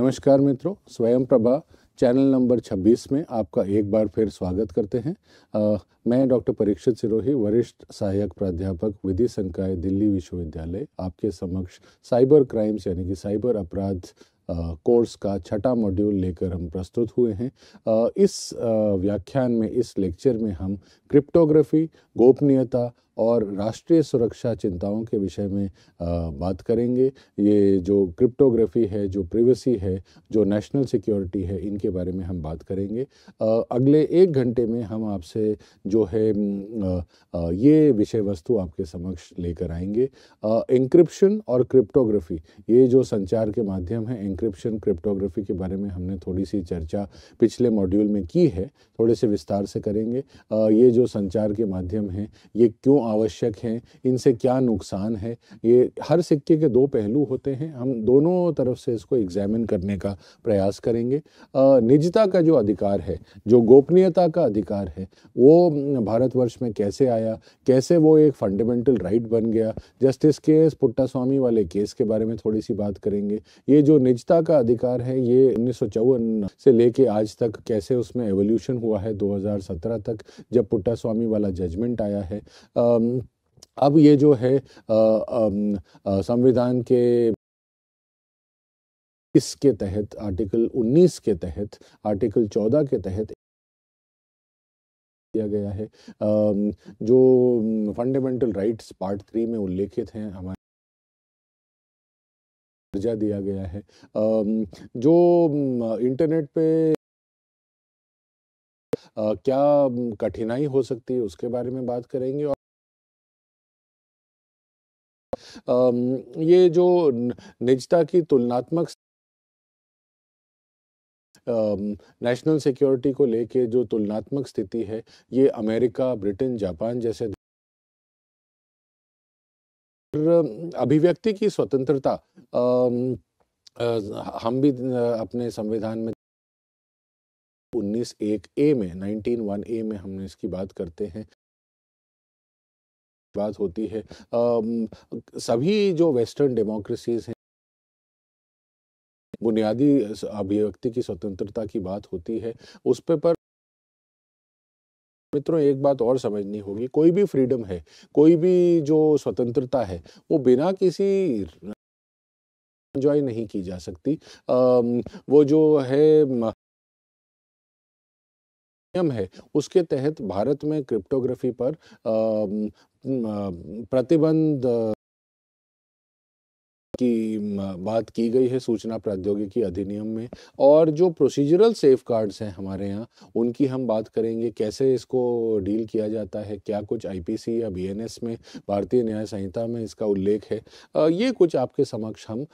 नमस्कार मित्रों स्वयं प्रभा चैनल नंबर 26 में आपका एक बार फिर स्वागत करते हैं आ, मैं डॉक्टर परीक्षित सिरोही वरिष्ठ सहायक प्राध्यापक विधि संकाय दिल्ली विश्वविद्यालय आपके समक्ष साइबर क्राइम्स यानी कि साइबर अपराध कोर्स का छठा मॉड्यूल लेकर हम प्रस्तुत हुए हैं इस व्याख्यान में इस लेक्चर में हम क्रिप्टोग्राफी गोपनीयता और राष्ट्रीय सुरक्षा चिंताओं के विषय में बात करेंगे ये जो क्रिप्टोग्राफी है जो प्रिवेसी है जो नेशनल सिक्योरिटी है इनके बारे में हम बात करेंगे अगले एक घंटे में हम आपसे जो है ये विषय वस्तु आपके समक्ष लेकर आएंगे इंक्रिप्शन और क्रिप्टोग्राफी ये जो संचार के माध्यम है इंक्रिप्शन क्रिप्टोग्राफी के बारे में हमने थोड़ी सी चर्चा पिछले मॉड्यूल में की है थोड़े से विस्तार से करेंगे ये जो संचार के माध्यम हैं ये क्यों आवश्यक हैं इनसे क्या नुकसान है ये हर सिक्के के दो पहलू होते हैं हम दोनों तरफ से इसको एग्जामिन करने का प्रयास करेंगे निजता का जो अधिकार है जो गोपनीयता का अधिकार है वो भारतवर्ष में कैसे आया कैसे वो एक फंडामेंटल राइट बन गया जस्टिस एस पुट्टा स्वामी वाले केस के बारे में थोड़ी सी बात करेंगे ये जो निजता का अधिकार है ये उन्नीस से लेके आज तक कैसे उसमें एवोल्यूशन हुआ है 2017 तक जब पुट्टा स्वामी वाला जजमेंट आया है आ, अब ये जो है संविधान के इसके तहत आर्टिकल 19 के तहत आर्टिकल 14 के तहत किया गया है जो फंडामेंटल राइट्स पार्ट थ्री में उल्लेखित हैं हमारे दर्जा दिया गया है जो इंटरनेट पे क्या कठिनाई हो सकती है उसके बारे में बात करेंगे और ये जो निजता की तुलनात्मक नेशनल सिक्योरिटी को लेके जो तुलनात्मक स्थिति है ये अमेरिका ब्रिटेन जापान जैसे अभिव्यक्ति की स्वतंत्रता हम भी अपने संविधान में उन्नीस एक ए में नाइनटीन वन ए में हमने इसकी बात करते हैं बात होती है सभी जो वेस्टर्न डेमोक्रेसीज हैं बुनियादी अभिव्यक्ति की स्वतंत्रता की बात होती है उस पे पर मित्रों एक बात और समझनी होगी कोई भी फ्रीडम है कोई भी जो स्वतंत्रता है वो बिना किसी एंजॉय नहीं की जा सकती वो जो है नियम है उसके तहत भारत में क्रिप्टोग्राफी पर प्रतिबंध की बात की गई है सूचना प्रौद्योगिकी अधिनियम में और जो प्रोसीजरल सेफ गार्ड्स हैं हमारे यहाँ उनकी हम बात करेंगे कैसे इसको डील किया जाता है क्या कुछ आईपीसी या बीएनएस में भारतीय न्याय संहिता में इसका उल्लेख है ये कुछ आपके समक्ष हम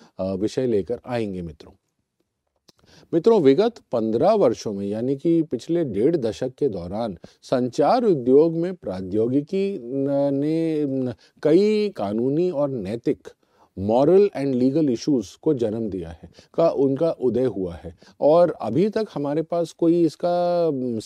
विषय लेकर आएंगे मित्रों मित्रों विगत पंद्रह वर्षों में यानी कि पिछले डेढ़ दशक के दौरान संचार उद्योग में प्रौद्योगिकी ने कई कानूनी और नैतिक मॉरल एंड लीगल इश्यूज को जन्म दिया है का उनका उदय हुआ है और अभी तक हमारे पास कोई इसका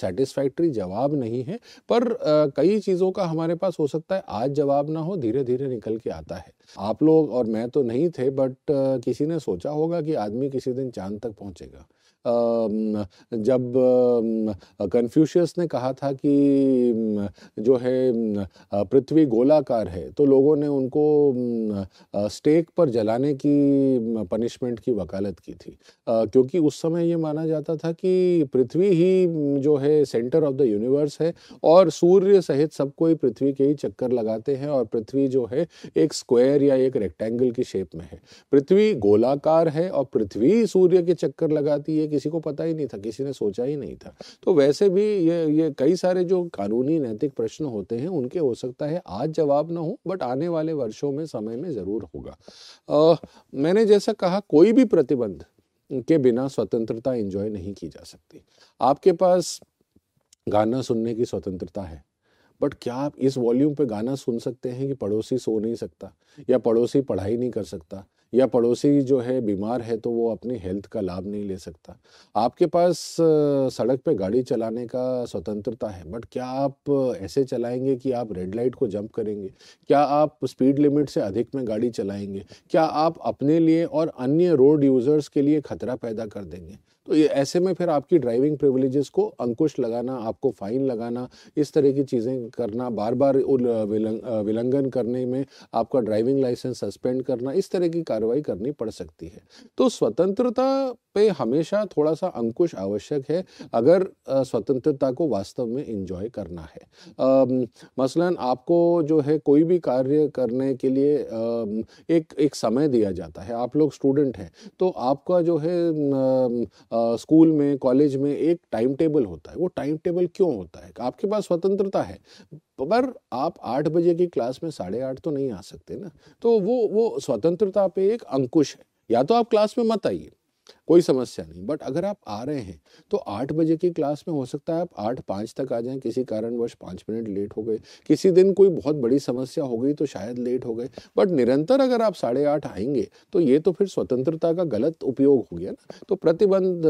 सेटिस्फैक्ट्री जवाब नहीं है पर आ, कई चीज़ों का हमारे पास हो सकता है आज जवाब ना हो धीरे धीरे निकल के आता है आप लोग और मैं तो नहीं थे बट आ, किसी ने सोचा होगा कि आदमी किसी दिन चांद तक पहुँचेगा जब कन्फ्यूशियस ने कहा था कि जो है पृथ्वी गोलाकार है तो लोगों ने उनको स्टेक पर जलाने की पनिशमेंट की वकालत की थी क्योंकि उस समय ये माना जाता था कि पृथ्वी ही जो है सेंटर ऑफ द यूनिवर्स है और सूर्य सहित सब कोई पृथ्वी के ही चक्कर लगाते हैं और पृथ्वी जो है एक स्क्वायर या एक रेक्टेंगल की शेप में है पृथ्वी गोलाकार है और पृथ्वी सूर्य के चक्कर लगाती है किसी को पता ही नहीं था किसी ने सोचा ही नहीं था तो वैसे भी ये ये कई सारे जो कानूनी नैतिक प्रश्न होते हैं उनके हो सकता है आज जवाब ना हो बट आने वाले वर्षों में समय में ज़रूर होगा आ, मैंने जैसा कहा कोई भी प्रतिबंध के बिना स्वतंत्रता इंजॉय नहीं की जा सकती आपके पास गाना सुनने की स्वतंत्रता है बट क्या आप इस वॉल्यूम पे गाना सुन सकते हैं कि पड़ोसी सो नहीं सकता या पड़ोसी पढ़ाई नहीं कर सकता या पड़ोसी जो है बीमार है तो वो अपनी हेल्थ का लाभ नहीं ले सकता आपके पास सड़क पे गाड़ी चलाने का स्वतंत्रता है बट क्या आप ऐसे चलाएंगे कि आप रेड लाइट को जंप करेंगे क्या आप स्पीड लिमिट से अधिक में गाड़ी चलाएंगे क्या आप अपने लिए और अन्य रोड यूज़र्स के लिए खतरा पैदा कर देंगे तो ये ऐसे में फिर आपकी ड्राइविंग प्रिविलेजेस को अंकुश लगाना आपको फ़ाइन लगाना इस तरह की चीज़ें करना बार बार विलंघन करने में आपका ड्राइविंग लाइसेंस सस्पेंड करना इस तरह की कार्रवाई करनी पड़ सकती है तो स्वतंत्रता पे हमेशा थोड़ा सा अंकुश आवश्यक है अगर स्वतंत्रता को वास्तव में इंजॉय करना है मसलन आपको जो है कोई भी कार्य करने के लिए एक एक समय दिया जाता है आप लोग स्टूडेंट हैं तो आपका जो है आ, स्कूल में कॉलेज में एक टाइम टेबल होता है वो टाइम टेबल क्यों होता है आपके पास स्वतंत्रता है पर आप आठ बजे की क्लास में साढ़े आठ तो नहीं आ सकते ना तो वो वो स्वतंत्रता पे एक अंकुश है या तो आप क्लास में मत आइए कोई समस्या नहीं बट अगर आप आ रहे हैं तो आठ बजे की क्लास में हो सकता है आप आठ पाँच तक आ जाएं किसी कारणवश पाँच मिनट लेट हो गए किसी दिन कोई बहुत बड़ी समस्या हो गई तो शायद लेट हो गए बट निरंतर अगर आप साढ़े आठ आएंगे तो ये तो फिर स्वतंत्रता का गलत उपयोग हो गया ना तो प्रतिबंध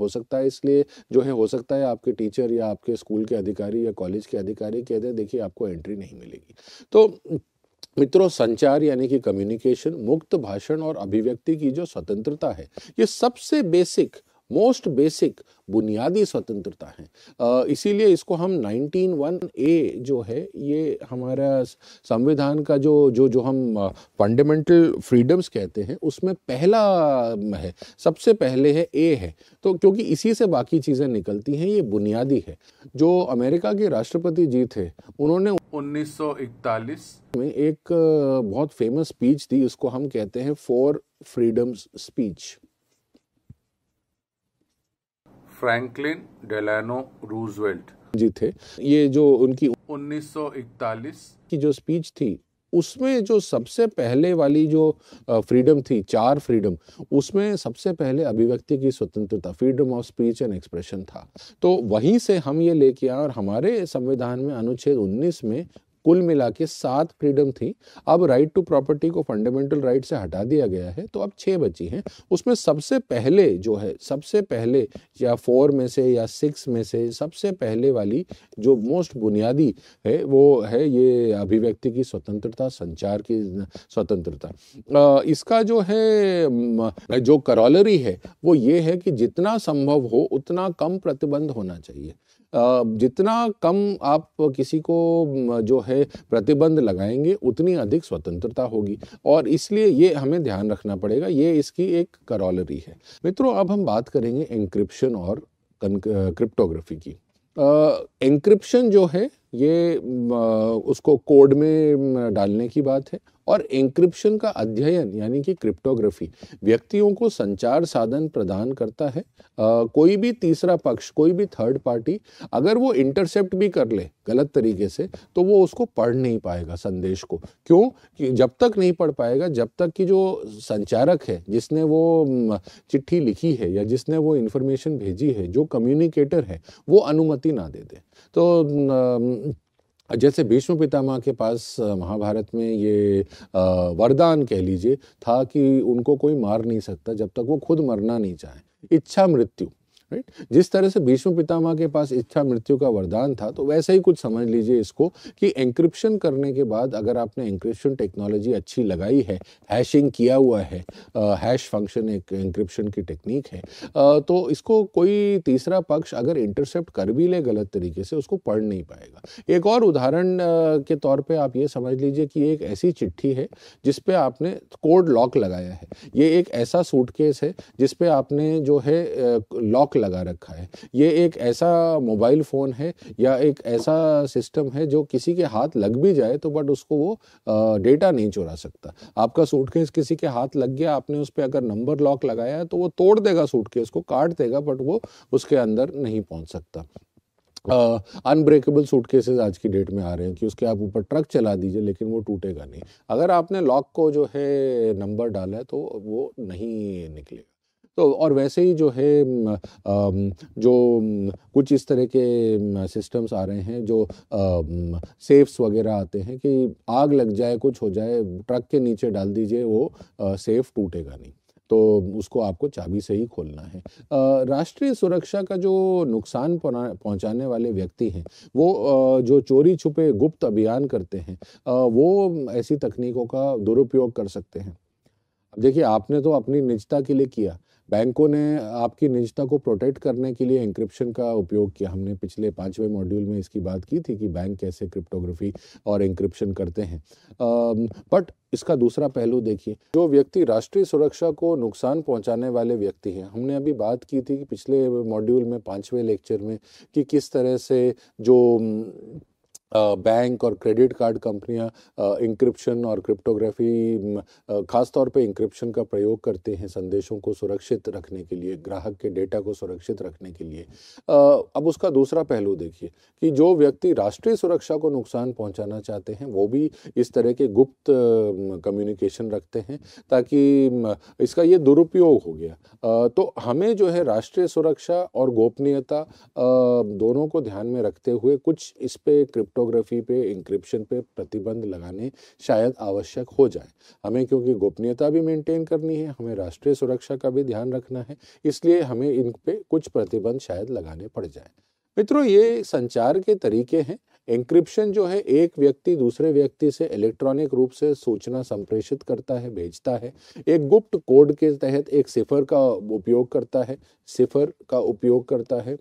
हो सकता है इसलिए जो है हो सकता है आपके टीचर या आपके स्कूल के अधिकारी या कॉलेज के अधिकारी कह दें देखिए आपको एंट्री नहीं मिलेगी तो मित्रों संचार यानी कि कम्युनिकेशन मुक्त भाषण और अभिव्यक्ति की जो स्वतंत्रता है ये सबसे बेसिक मोस्ट बेसिक बुनियादी स्वतंत्रता है इसीलिए इसको हम 191 ए जो है ये हमारा संविधान का जो जो जो हम फंडामेंटल फ्रीडम्स कहते हैं उसमें पहला है सबसे पहले है ए है तो क्योंकि इसी से बाकी चीज़ें निकलती हैं ये बुनियादी है जो अमेरिका के राष्ट्रपति जी थे उन्होंने 1941 में एक बहुत फेमस स्पीच थी इसको हम कहते हैं four freedoms speech Franklin Delano Roosevelt ji थे ये जो उनकी 1941 की जो स्पीच थी उसमें जो सबसे पहले वाली जो फ्रीडम थी चार फ्रीडम उसमें सबसे पहले अभिव्यक्ति की स्वतंत्रता freedom of speech and expression था तो वहीं से हम ये लेके आए और हमारे संविधान में अनुच्छेद 19 में कुल मिला के सात फ्रीडम थी अब राइट टू प्रॉपर्टी को फंडामेंटल राइट से हटा दिया गया है तो अब छः बची हैं उसमें सबसे पहले जो है सबसे पहले या फोर में से या सिक्स में से सबसे पहले वाली जो मोस्ट बुनियादी है वो है ये अभिव्यक्ति की स्वतंत्रता संचार की स्वतंत्रता इसका जो है जो करोलरी है वो ये है कि जितना संभव हो उतना कम प्रतिबंध होना चाहिए जितना कम आप किसी को जो है प्रतिबंध लगाएंगे उतनी अधिक स्वतंत्रता होगी और इसलिए ये हमें ध्यान रखना पड़ेगा ये इसकी एक करॉलरी है मित्रों अब हम बात करेंगे इंक्रिप्शन और क्रिप्टोग्राफी की इंक्रिप्शन जो है ये उसको कोड में डालने की बात है और इंक्रिप्शन का अध्ययन यानी कि क्रिप्टोग्राफी व्यक्तियों को संचार साधन प्रदान करता है आ, कोई भी तीसरा पक्ष कोई भी थर्ड पार्टी अगर वो इंटरसेप्ट भी कर ले गलत तरीके से तो वो उसको पढ़ नहीं पाएगा संदेश को क्यों कि जब तक नहीं पढ़ पाएगा जब तक कि जो संचारक है जिसने वो चिट्ठी लिखी है या जिसने वो इन्फॉर्मेशन भेजी है जो कम्युनिकेटर है वो अनुमति ना दे दे तो जैसे भीष्म पितामह के पास महाभारत में ये वरदान कह लीजिए था कि उनको कोई मार नहीं सकता जब तक वो खुद मरना नहीं चाहे इच्छा मृत्यु राइट जिस तरह से भीष्म पितामह के पास इच्छा मृत्यु का वरदान था तो वैसे ही कुछ समझ लीजिए इसको कि एंक्रिप्शन करने के बाद अगर आपने एंक्रिप्शन टेक्नोलॉजी अच्छी लगाई है हैशिंग किया हुआ है हैश फंक्शन एक एंक्रिप्शन की टेक्निक है आ, तो इसको कोई तीसरा पक्ष अगर इंटरसेप्ट कर भी ले गलत तरीके से उसको पढ़ नहीं पाएगा एक और उदाहरण के तौर पर आप ये समझ लीजिए कि एक ऐसी चिट्ठी है जिसपे आपने कोड लॉक लगाया है ये एक ऐसा सूटकेस है जिसपे आपने जो है लॉक लगा रखा है ये एक ऐसा मोबाइल फ़ोन है या एक ऐसा सिस्टम है जो किसी के हाथ लग भी जाए तो बट उसको वो डेटा नहीं चुरा सकता आपका सूटकेस किसी के हाथ लग गया आपने उस पर अगर नंबर लॉक लगाया है तो वो तोड़ देगा सूटकेस को काट देगा बट वो उसके अंदर नहीं पहुंच सकता अनब्रेकेबल सूट केसेज आज की डेट में आ रहे हैं कि उसके आप ऊपर ट्रक चला दीजिए लेकिन वो टूटेगा नहीं अगर आपने लॉक को जो है नंबर डाला है तो वो नहीं निकलेगा तो और वैसे ही जो है जो कुछ इस तरह के सिस्टम्स आ रहे हैं जो सेफ्स वगैरह आते हैं कि आग लग जाए कुछ हो जाए ट्रक के नीचे डाल दीजिए वो सेफ टूटेगा नहीं तो उसको आपको चाबी से ही खोलना है राष्ट्रीय सुरक्षा का जो नुकसान पहुंचाने वाले व्यक्ति हैं वो आ, जो चोरी छुपे गुप्त अभियान करते हैं आ, वो ऐसी तकनीकों का दुरुपयोग कर सकते हैं देखिए आपने तो अपनी निजता के लिए किया बैंकों ने आपकी निजता को प्रोटेक्ट करने के लिए इंक्रिप्शन का उपयोग किया हमने पिछले पाँचवें मॉड्यूल में इसकी बात की थी कि बैंक कैसे क्रिप्टोग्राफी और इंक्रिप्शन करते हैं बट इसका दूसरा पहलू देखिए जो व्यक्ति राष्ट्रीय सुरक्षा को नुकसान पहुंचाने वाले व्यक्ति हैं हमने अभी बात की थी कि पिछले मॉड्यूल में पाँचवें लेक्चर में कि किस तरह से जो बैंक और क्रेडिट कार्ड कंपनियां इंक्रिप्शन और क्रिप्टोग्राफी खासतौर पे इंक्रिप्शन का प्रयोग करते हैं संदेशों को सुरक्षित रखने के लिए ग्राहक के डेटा को सुरक्षित रखने के लिए अब उसका दूसरा पहलू देखिए कि जो व्यक्ति राष्ट्रीय सुरक्षा को नुकसान पहुंचाना चाहते हैं वो भी इस तरह के गुप्त कम्युनिकेशन रखते हैं ताकि इसका ये दुरुपयोग हो गया तो हमें जो है राष्ट्रीय सुरक्षा और गोपनीयता दोनों को ध्यान में रखते हुए कुछ इस पर क्रिप्टो क्रिप्टोग्राफी पे इंक्रिप्शन पे प्रतिबंध लगाने शायद आवश्यक हो जाए हमें क्योंकि गोपनीयता भी मेंटेन करनी है हमें राष्ट्रीय सुरक्षा का भी ध्यान रखना है इसलिए हमें इन पे कुछ प्रतिबंध शायद लगाने पड़ जाए मित्रों ये संचार के तरीके हैं इंक्रिप्शन जो है एक व्यक्ति दूसरे व्यक्ति से इलेक्ट्रॉनिक रूप से सूचना संप्रेषित करता है भेजता है एक गुप्त कोड के तहत एक सिफर का उपयोग करता है सिफर का उपयोग करता है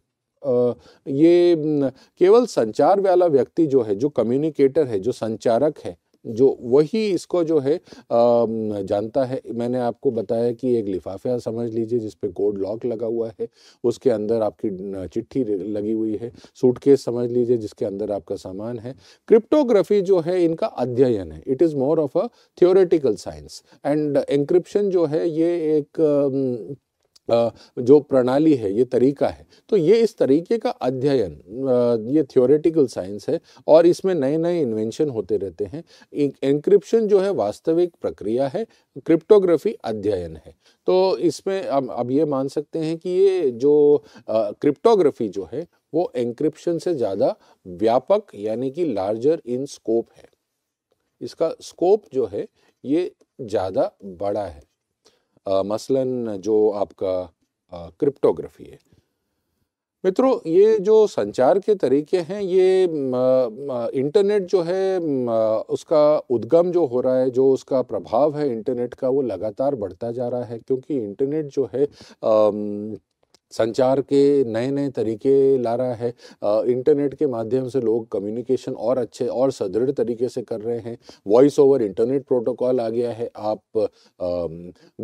ये केवल संचार वाला व्यक्ति जो है जो कम्युनिकेटर है जो संचारक है जो वही इसको जो है जानता है मैंने आपको बताया कि एक लिफाफा समझ लीजिए जिस पे कोड लॉक लगा हुआ है उसके अंदर आपकी चिट्ठी लगी हुई है सूटकेस समझ लीजिए जिसके अंदर आपका सामान है क्रिप्टोग्राफी जो है इनका अध्ययन है it is more of a theoretical science and encryption जो है ये एक जो प्रणाली है ये तरीका है तो ये इस तरीके का अध्ययन ये थियोरेटिकल साइंस है और इसमें नए नए इन्वेंशन होते रहते हैं इंक्रिप्शन जो है वास्तविक प्रक्रिया है क्रिप्टोग्राफी अध्ययन है तो इसमें अब अब ये मान सकते हैं कि ये जो क्रिप्टोग्राफी जो है वो इंक्रिप्शन से ज़्यादा व्यापक यानी कि लार्जर इन स्कोप है इसका स्कोप जो है ये ज़्यादा बड़ा है आ, मसलन जो आपका क्रिप्टोग्राफी है मित्रों ये जो संचार के तरीके हैं ये इंटरनेट जो है उसका उद्गम जो हो रहा है जो उसका प्रभाव है इंटरनेट का वो लगातार बढ़ता जा रहा है क्योंकि इंटरनेट जो है संचार के नए नए तरीके ला रहा है इंटरनेट के माध्यम से लोग कम्युनिकेशन और अच्छे और सुदृढ़ तरीके से कर रहे हैं वॉइस ओवर इंटरनेट प्रोटोकॉल आ गया है आप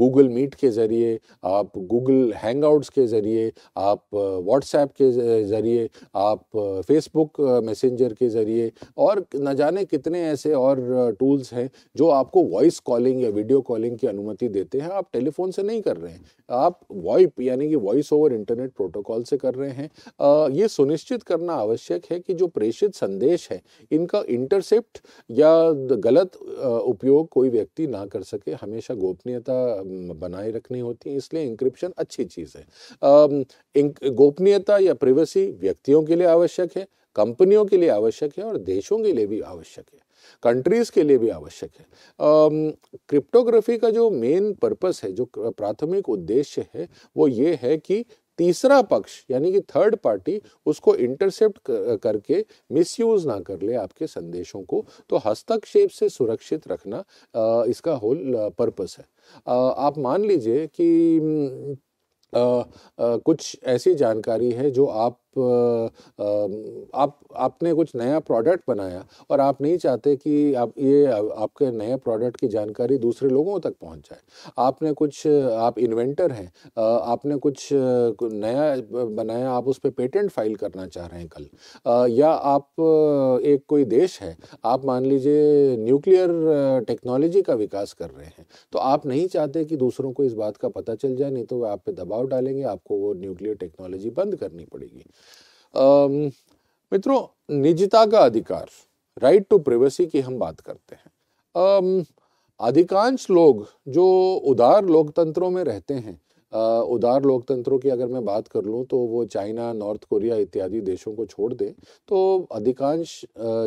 गूगल मीट के ज़रिए आप गूगल हैंगआउट्स के ज़रिए आप व्हाट्सएप के ज़रिए आप फेसबुक मैसेंजर के ज़रिए और न जाने कितने ऐसे और टूल्स हैं जो आपको वॉइस कॉलिंग या वीडियो कॉलिंग की अनुमति देते हैं आप टेलीफोन से नहीं कर रहे हैं आप वॉइप यानी कि वॉइस ओवर इंटरनेट प्रोटोकॉल से कर रहे हैं ये सुनिश्चित करना आवश्यक है कि जो प्रेषित संदेश है इनका इंटरसेप्ट या गलत उपयोग कोई व्यक्ति ना कर सके हमेशा गोपनीयता बनाए रखनी होती है इसलिए इंक्रिप्शन अच्छी चीज़ है गोपनीयता या प्रिवेसी व्यक्तियों के लिए आवश्यक है कंपनियों के लिए आवश्यक है और देशों के लिए भी आवश्यक है कंट्रीज़ के लिए भी आवश्यक है क्रिप्टोग्राफी का जो मेन पर्पस है जो प्राथमिक उद्देश्य है वो ये है कि तीसरा पक्ष यानी कि थर्ड पार्टी उसको इंटरसेप्ट करके मिसयूज ना कर ले आपके संदेशों को तो हस्तक्षेप से सुरक्षित रखना इसका होल पर्पस है आप मान लीजिए कि आ, आ, कुछ ऐसी जानकारी है जो आप आप आपने कुछ नया प्रोडक्ट बनाया और आप नहीं चाहते कि आप ये आपके नए प्रोडक्ट की जानकारी दूसरे लोगों तक पहुंच जाए आपने कुछ आप इन्वेंटर हैं आपने कुछ नया बनाया आप उस पर पे पेटेंट फाइल करना चाह रहे हैं कल या आप एक कोई देश है आप मान लीजिए न्यूक्लियर टेक्नोलॉजी का विकास कर रहे हैं तो आप नहीं चाहते कि दूसरों को इस बात का पता चल जाए नहीं तो वह आप पे दबाव डालेंगे आपको वो न्यूक्लियर टेक्नोलॉजी बंद करनी पड़ेगी मित्रों निजता का अधिकार राइट टू प्रिवेसी की हम बात करते हैं अधिकांश लोग जो उदार लोकतंत्रों में रहते हैं उदार लोकतंत्रों की अगर मैं बात कर लूँ तो वो चाइना नॉर्थ कोरिया इत्यादि देशों को छोड़ दें तो अधिकांश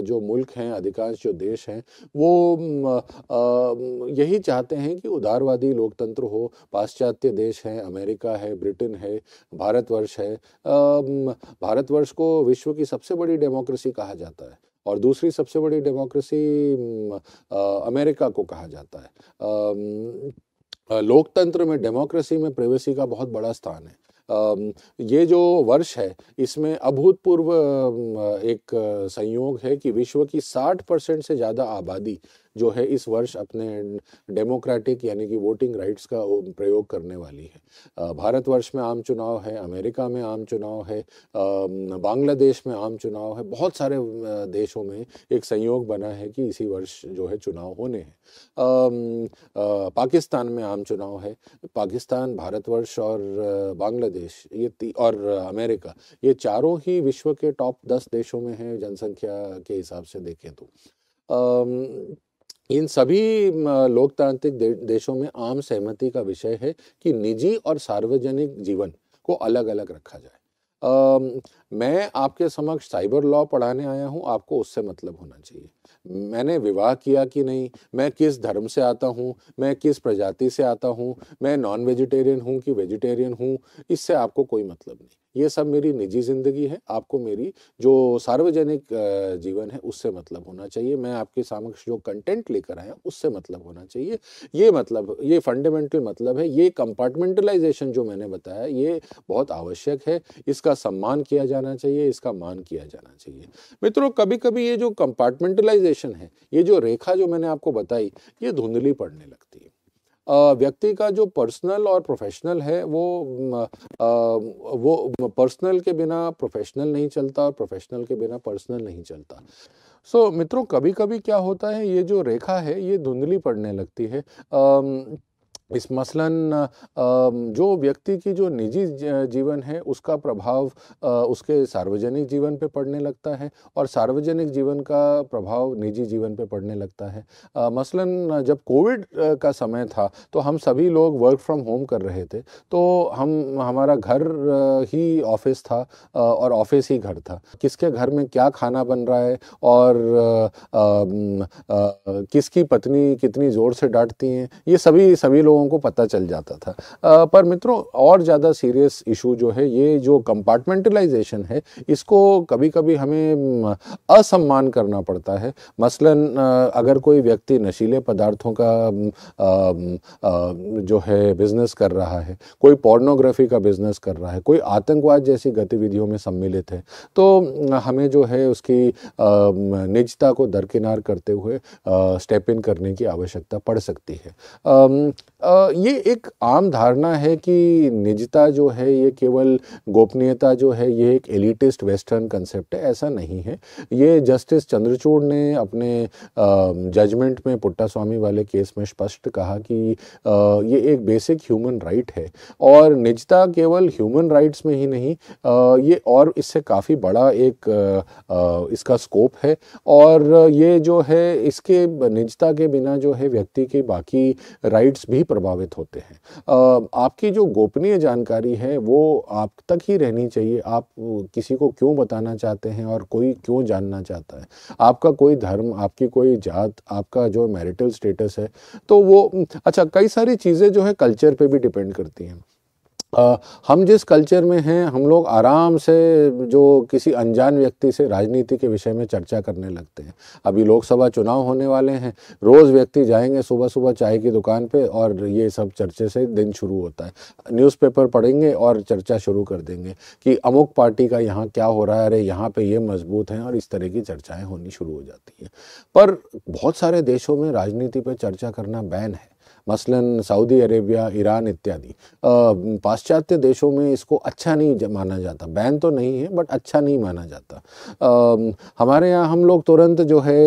जो मुल्क हैं अधिकांश जो देश हैं वो यही चाहते हैं कि उदारवादी लोकतंत्र हो पाश्चात्य देश हैं अमेरिका है ब्रिटेन है भारतवर्ष है भारतवर्ष को विश्व की सबसे बड़ी डेमोक्रेसी कहा जाता है और दूसरी सबसे बड़ी डेमोक्रेसी अमेरिका को कहा जाता है लोकतंत्र में डेमोक्रेसी में प्राइवेसी का बहुत बड़ा स्थान है ये जो वर्ष है इसमें अभूतपूर्व एक संयोग है कि विश्व की 60 परसेंट से ज़्यादा आबादी जो है इस वर्ष अपने डेमोक्रेटिक यानी कि वोटिंग राइट्स का प्रयोग करने वाली है भारतवर्ष में आम चुनाव है अमेरिका में आम चुनाव है बांग्लादेश में आम चुनाव है बहुत सारे देशों में एक संयोग बना है कि इसी वर्ष जो है चुनाव होने हैं पाकिस्तान में आम चुनाव है पाकिस्तान भारतवर्ष और बांग्लादेश ये और अमेरिका ये चारों ही विश्व के टॉप दस देशों में हैं जनसंख्या के हिसाब से देखें तो इन सभी लोकतांत्रिक देशों में आम सहमति का विषय है कि निजी और सार्वजनिक जीवन को अलग अलग रखा जाए आ, मैं आपके समक्ष साइबर लॉ पढ़ाने आया हूँ आपको उससे मतलब होना चाहिए मैंने विवाह किया कि नहीं मैं किस धर्म से आता हूँ मैं किस प्रजाति से आता हूँ मैं नॉन वेजिटेरियन हूँ कि वेजिटेरियन हूँ इससे आपको कोई मतलब नहीं ये सब मेरी निजी ज़िंदगी है आपको मेरी जो सार्वजनिक जीवन है उससे मतलब होना चाहिए मैं आपके समक्ष जो कंटेंट लेकर आया उससे मतलब होना चाहिए ये मतलब ये फंडामेंटल मतलब है ये कंपार्टमेंटलाइजेशन जो मैंने बताया ये बहुत आवश्यक है इसका सम्मान किया जाना चाहिए इसका मान किया जाना चाहिए मित्रों कभी कभी ये जो कंपार्टमेंटलाइजेशन है ये जो रेखा जो मैंने आपको बताई ये धुंधली पड़ने लगती है व्यक्ति का जो पर्सनल और प्रोफेशनल है वो वो पर्सनल के बिना प्रोफेशनल नहीं चलता और प्रोफेशनल के बिना पर्सनल नहीं चलता सो so, मित्रों कभी कभी क्या होता है ये जो रेखा है ये धुंधली पड़ने लगती है आ, इस मसलन जो व्यक्ति की जो निजी जीवन है उसका प्रभाव उसके सार्वजनिक जीवन पे पड़ने लगता है और सार्वजनिक जीवन का प्रभाव निजी जीवन पे पड़ने लगता है मसलन जब कोविड का समय था तो हम सभी लोग वर्क फ्रॉम होम कर रहे थे तो हम हमारा घर ही ऑफिस था और ऑफिस ही घर था किसके घर में क्या खाना बन रहा है और किसकी पत्नी कितनी ज़ोर से डांटती हैं ये सभी सभी लोगों लोगों को पता चल जाता था आ, पर मित्रों और ज़्यादा सीरियस इशू जो है ये जो कंपार्टमेंटलाइजेशन है इसको कभी कभी हमें असम्मान करना पड़ता है मसलन अगर कोई व्यक्ति नशीले पदार्थों का आ, आ, जो है बिज़नेस कर रहा है कोई पोर्नोग्राफी का बिज़नेस कर रहा है कोई आतंकवाद जैसी गतिविधियों में सम्मिलित है तो हमें जो है उसकी निजता को दरकिनार करते हुए स्टेप इन करने की आवश्यकता पड़ सकती है आ, ये एक आम धारणा है कि निजता जो है ये केवल गोपनीयता जो है ये एक एलिटिस्ट वेस्टर्न कंसेप्ट है ऐसा नहीं है ये जस्टिस चंद्रचूड़ ने अपने जजमेंट में पुट्टा स्वामी वाले केस में स्पष्ट कहा कि ये एक बेसिक ह्यूमन राइट है और निजता केवल ह्यूमन राइट्स में ही नहीं ये और इससे काफ़ी बड़ा एक इसका स्कोप है और ये जो है इसके निजता के बिना जो है व्यक्ति के बाकी राइट्स भी प्रभावित होते हैं आपकी जो गोपनीय जानकारी है वो आप तक ही रहनी चाहिए आप किसी को क्यों बताना चाहते हैं और कोई क्यों जानना चाहता है आपका कोई धर्म आपकी कोई जात आपका जो मैरिटल स्टेटस है तो वो अच्छा कई सारी चीज़ें जो है कल्चर पर भी डिपेंड करती हैं आ, हम जिस कल्चर में हैं हम लोग आराम से जो किसी अनजान व्यक्ति से राजनीति के विषय में चर्चा करने लगते हैं अभी लोकसभा चुनाव होने वाले हैं रोज़ व्यक्ति जाएंगे सुबह सुबह चाय की दुकान पे और ये सब चर्चे से दिन शुरू होता है न्यूज़पेपर पढ़ेंगे और चर्चा शुरू कर देंगे कि अमुक पार्टी का यहाँ क्या हो रहा है अरे यहाँ पर ये मजबूत हैं और इस तरह की चर्चाएँ होनी शुरू हो जाती हैं पर बहुत सारे देशों में राजनीति पर चर्चा करना बैन है मसलन सऊदी अरेबिया ईरान इत्यादि पाश्चात्य देशों में इसको अच्छा नहीं माना जाता बैन तो नहीं है बट अच्छा नहीं माना जाता आ, हमारे यहाँ हम लोग तुरंत जो है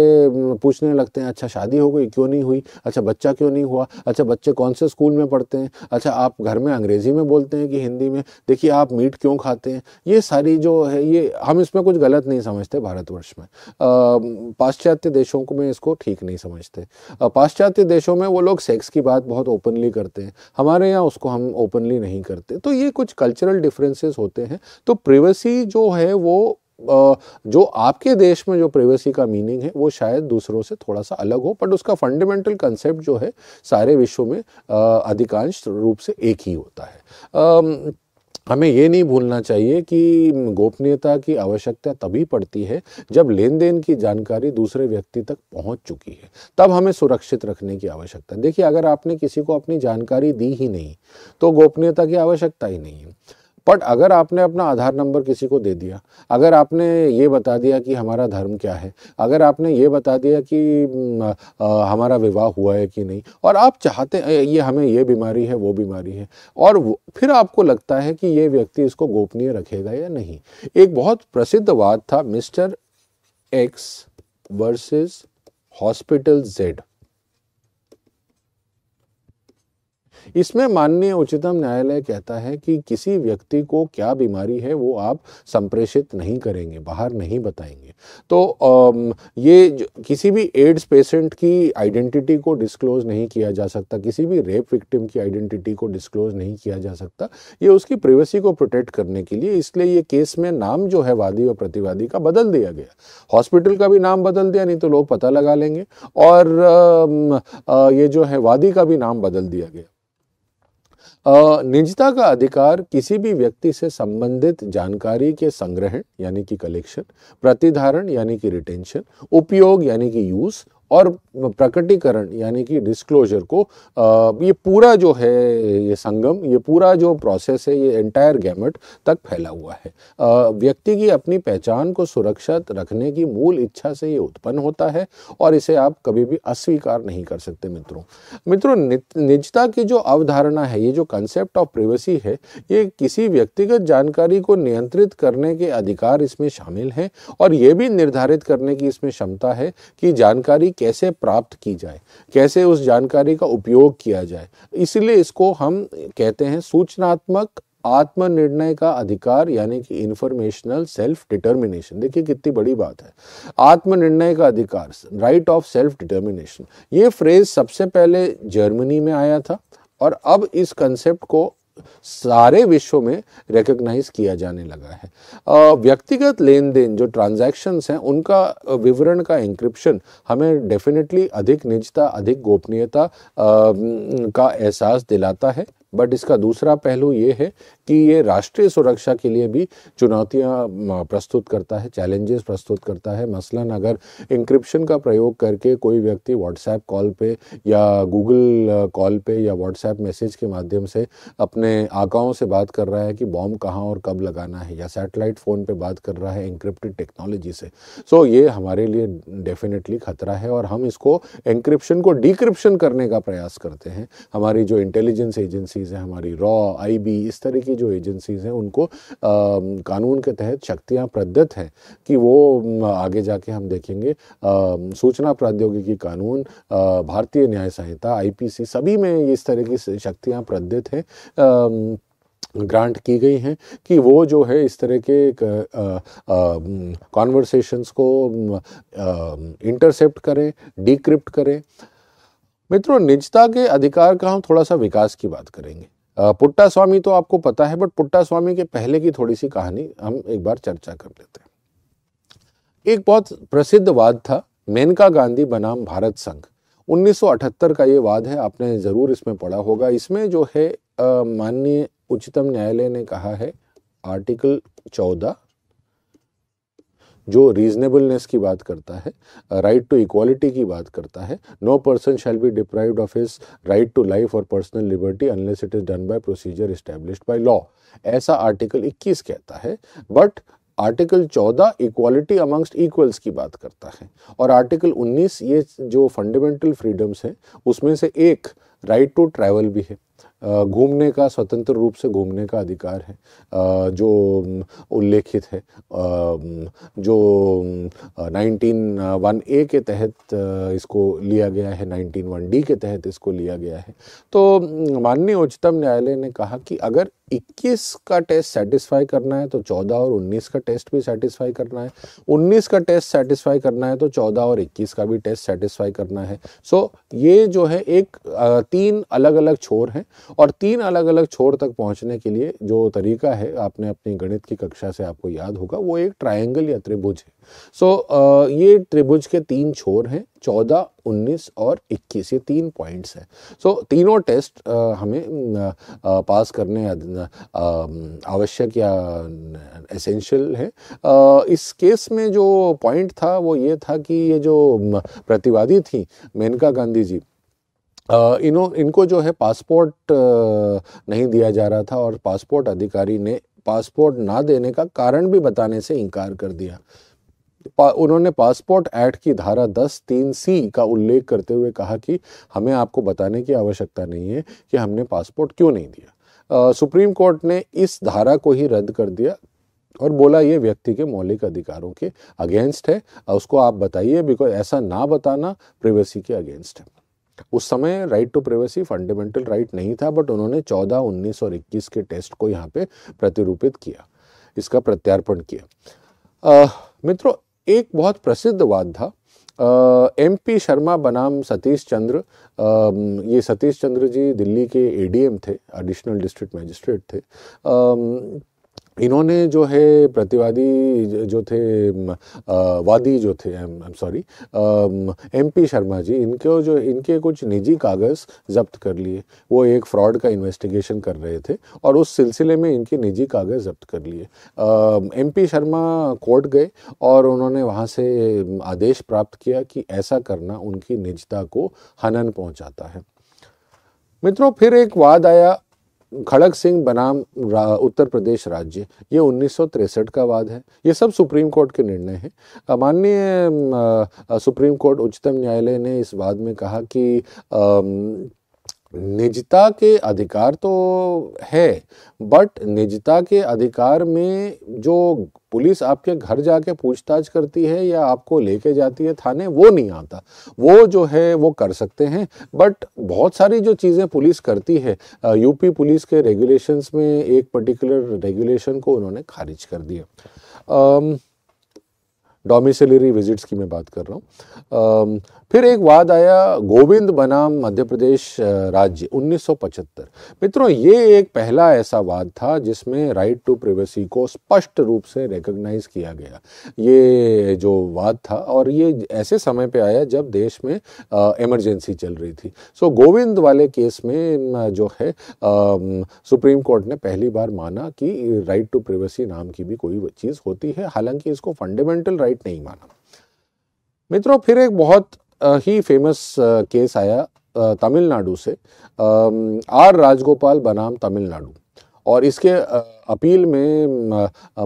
पूछने लगते हैं अच्छा शादी हो गई क्यों नहीं हुई अच्छा बच्चा क्यों नहीं हुआ अच्छा बच्चे कौन से स्कूल में पढ़ते हैं अच्छा आप घर में अंग्रेज़ी में बोलते हैं कि हिंदी में देखिए आप मीट क्यों खाते हैं ये सारी जो है ये हम इसमें कुछ गलत नहीं समझते भारतवर्ष में पाश्चात्य देशों को में इसको ठीक नहीं समझते पाश्चात्य देशों में वो लोग सेक्स की बात बहुत ओपनली करते हैं हमारे यहाँ उसको हम ओपनली नहीं करते तो ये कुछ कल्चरल डिफरेंसेस होते हैं तो प्रिवेसी जो है वो जो आपके देश में जो प्रिवेसी का मीनिंग है वो शायद दूसरों से थोड़ा सा अलग हो बट उसका फंडामेंटल कंसेप्ट जो है सारे विश्व में अधिकांश रूप से एक ही होता है हमें ये नहीं भूलना चाहिए कि गोपनीयता की आवश्यकता तभी पड़ती है जब लेन देन की जानकारी दूसरे व्यक्ति तक पहुंच चुकी है तब हमें सुरक्षित रखने की आवश्यकता देखिए अगर आपने किसी को अपनी जानकारी दी ही नहीं तो गोपनीयता की आवश्यकता ही नहीं है बट अगर आपने अपना आधार नंबर किसी को दे दिया अगर आपने ये बता दिया कि हमारा धर्म क्या है अगर आपने ये बता दिया कि आ, हमारा विवाह हुआ है कि नहीं और आप चाहते ये हमें ये बीमारी है वो बीमारी है और फिर आपको लगता है कि ये व्यक्ति इसको गोपनीय रखेगा या नहीं एक बहुत प्रसिद्ध वाद था mister X versus hospital Z इसमें माननीय उच्चतम न्यायालय कहता है कि किसी व्यक्ति को क्या बीमारी है वो आप संप्रेषित नहीं करेंगे बाहर नहीं बताएंगे तो ये किसी भी एड्स पेशेंट की आइडेंटिटी को डिस्क्लोज नहीं किया जा सकता किसी भी रेप विक्टिम की आइडेंटिटी को डिस्क्लोज नहीं किया जा सकता ये उसकी प्रिवेसी को प्रोटेक्ट करने के लिए इसलिए ये केस में नाम जो है वादी और प्रतिवादी का बदल दिया गया हॉस्पिटल का भी नाम बदल दिया नहीं तो लोग पता लगा लेंगे और ये जो है वादी का भी नाम बदल दिया गया निजता का अधिकार किसी भी व्यक्ति से संबंधित जानकारी के संग्रहण यानी कि कलेक्शन प्रतिधारण यानी कि रिटेंशन उपयोग यानी कि यूज और प्रकटीकरण यानी कि डिस्क्लोजर को ये पूरा जो है ये संगम ये पूरा जो प्रोसेस है ये एंटायर गैमेट तक फैला हुआ है व्यक्ति की अपनी पहचान को सुरक्षित रखने की मूल इच्छा से ये उत्पन्न होता है और इसे आप कभी भी अस्वीकार नहीं कर सकते मित्रों मित्रों निजता की जो अवधारणा है ये जो कंसेप्ट ऑफ प्रिवेसी है ये किसी व्यक्तिगत जानकारी को नियंत्रित करने के अधिकार इसमें शामिल हैं और ये भी निर्धारित करने की इसमें क्षमता है कि जानकारी कैसे प्राप्त की जाए कैसे उस जानकारी का उपयोग किया जाए इसलिए इसको हम कहते हैं सूचनात्मक आत्मनिर्णय का अधिकार यानी कि इंफॉर्मेशनल सेल्फ डिटर्मिनेशन देखिए कितनी बड़ी बात है आत्मनिर्णय का अधिकार राइट ऑफ सेल्फ डिटर्मिनेशन ये फ्रेज सबसे पहले जर्मनी में आया था और अब इस कंसेप्ट को सारे विश्व में रिकग्नाइज किया जाने लगा है व्यक्तिगत लेन देन जो ट्रांजैक्शंस हैं उनका विवरण का इंक्रिप्शन हमें डेफिनेटली अधिक निजता अधिक गोपनीयता का एहसास दिलाता है बट इसका दूसरा पहलू ये है कि ये राष्ट्रीय सुरक्षा के लिए भी चुनौतियाँ प्रस्तुत करता है चैलेंजेस प्रस्तुत करता है मसलन अगर इंक्रिप्शन का प्रयोग करके कोई व्यक्ति व्हाट्सएप कॉल पे या गूगल कॉल पे या व्हाट्सएप मैसेज के माध्यम से अपने आकाओं से बात कर रहा है कि बॉम्ब कहाँ और कब लगाना है या सैटेलाइट फ़ोन पर बात कर रहा है इंक्रिप्टेड टेक्नोलॉजी से सो तो ये हमारे लिए डेफिनेटली ख़तरा है और हम इसको इंक्रिप्शन को डिक्रिप्शन करने का प्रयास करते हैं हमारी जो इंटेलिजेंस एजेंसीज हैं हमारी रॉ आई इस तरह की की जो एजेंसीज़ हैं उनको आ, कानून के तहत शक्तियाँ प्रदत्त हैं कि वो आगे जाके हम देखेंगे आ, सूचना प्रौद्योगिकी कानून भारतीय न्याय संहिता आईपीसी सभी में इस तरह की शक्तियाँ प्रदत्त हैं ग्रांट की गई हैं कि वो जो है इस तरह के कॉन्वर्सेशंस को इंटरसेप्ट करें डिक्रिप्ट करें मित्रों निजता के अधिकार का हम थोड़ा सा विकास की बात करेंगे पुट्टा स्वामी तो आपको पता है बट पुट्टा स्वामी के पहले की थोड़ी सी कहानी हम एक बार चर्चा कर लेते हैं एक बहुत प्रसिद्ध वाद था मेनका गांधी बनाम भारत संघ 1978 का ये वाद है आपने ज़रूर इसमें पढ़ा होगा इसमें जो है माननीय उच्चतम न्यायालय ने कहा है आर्टिकल चौदह जो रीजनेबलनेस की बात करता है राइट टू इक्वालिटी की बात करता है no person shall be deprived of his right to life और personal liberty unless it is done by procedure establish by law ऐसा आर्टिकल 21 कहता है but article 14 equality amongst equals की बात करता है और आर्टिकल 19 ये जो फंडामेंटल फ्रीडम्स हैं उसमें से एक राइट टू ट्रैवल भी है घूमने का स्वतंत्र रूप से घूमने का अधिकार है जो उल्लेखित है जो वन ए के तहत इसको लिया गया है वन डी के तहत इसको लिया गया है तो माननीय उच्चतम न्यायालय ने कहा कि अगर 21 का टेस्ट सेटिस्फाई करना है तो 14 और 19 का टेस्ट भी सेटिस्फाई करना है 19 का टेस्ट सेटिस्फाई करना है तो 14 और 21 का भी टेस्ट सेटिस्फाई करना है सो so, ये जो है एक तीन अलग अलग छोर हैं और तीन अलग अलग छोर तक पहुंचने के लिए जो तरीका है आपने अपनी गणित की कक्षा से आपको याद होगा वो एक ट्रायंगल या त्रिभुज है सो so, ये त्रिभुज के तीन छोर हैं चौदह उन्नीस और इक्कीस ये तीन पॉइंट्स हैं सो so, तीनों टेस्ट आ, हमें आ, पास करने आवश्यक या एसेंशियल है इस केस में जो पॉइंट था वो ये था कि ये जो प्रतिवादी थी मेनका गांधी जी इनो इनको जो है पासपोर्ट नहीं दिया जा रहा था और पासपोर्ट अधिकारी ने पासपोर्ट ना देने का कारण भी बताने से इनकार कर दिया पा, उन्होंने पासपोर्ट एक्ट की धारा दस तीन सी का उल्लेख करते हुए कहा कि हमें आपको बताने की आवश्यकता नहीं है कि हमने पासपोर्ट क्यों नहीं दिया आ, सुप्रीम कोर्ट ने इस धारा को ही रद्द कर दिया और बोला ये व्यक्ति के मौलिक अधिकारों के अगेंस्ट है उसको आप बताइए बिकॉज ऐसा ना बताना प्रिवेसी के अगेंस्ट है उस समय right to privacy fundamental right नहीं था बट उन्होंने 14, 19 और 21 के टेस्ट को यहाँ पे प्रतिरूपित किया इसका प्रत्यार्पण किया मित्रों एक बहुत प्रसिद्ध वाद था एम पी शर्मा बनाम सतीश चंद्र आ, ये सतीश चंद्र जी दिल्ली के एडीएम थे एडिशनल डिस्ट्रिक्ट मजिस्ट्रेट थे आ, इन्होंने जो है प्रतिवादी जो थे वादी जो थे sorry M P Sharma ji इनके जो इनके कुछ निजी कागज़ जब्त कर लिए वो एक फ्रॉड का इन्वेस्टिगेशन कर रहे थे और उस सिलसिले में इनके निजी कागज़ जब्त कर लिए एम पी शर्मा कोर्ट गए और उन्होंने वहाँ से आदेश प्राप्त किया कि ऐसा करना उनकी निजता को हनन पहुँचाता है मित्रों फिर एक वाद आया खड़ग सिंह बनाम उत्तर प्रदेश राज्य ये उन्नीस का वाद है ये सब सुप्रीम कोर्ट के निर्णय हैं माननीय सुप्रीम कोर्ट उच्चतम न्यायालय ने इस वाद में कहा कि आ, निजता के अधिकार तो है बट निजता के अधिकार में जो पुलिस आपके घर जाके पूछताछ करती है या आपको लेके जाती है थाने वो नहीं आता वो जो है वो कर सकते हैं बट बहुत सारी जो चीज़ें पुलिस करती है यूपी पुलिस के रेगुलेशंस में एक पर्टिकुलर रेगुलेशन को उन्होंने खारिज कर दिया डोमिसलरी विजिट्स की मैं बात कर रहा हूँ फिर एक वाद आया गोविंद बनाम मध्य प्रदेश राज्य 1975 मित्रों ये एक पहला ऐसा वाद था जिसमें राइट टू प्रिवेसी को स्पष्ट रूप से रिकग्नाइज किया गया ये जो वाद था और ये ऐसे समय पे आया जब देश में इमरजेंसी चल रही थी सो गोविंद वाले केस में जो है आ, सुप्रीम कोर्ट ने पहली बार माना कि राइट टू प्रिवेसी नाम की भी कोई चीज़ होती है हालांकि इसको फंडामेंटल राइट नहीं माना मित्रों फिर एक बहुत ही फेमस केस आया तमिलनाडु से आर राजगोपाल बनाम तमिलनाडु और इसके अपील में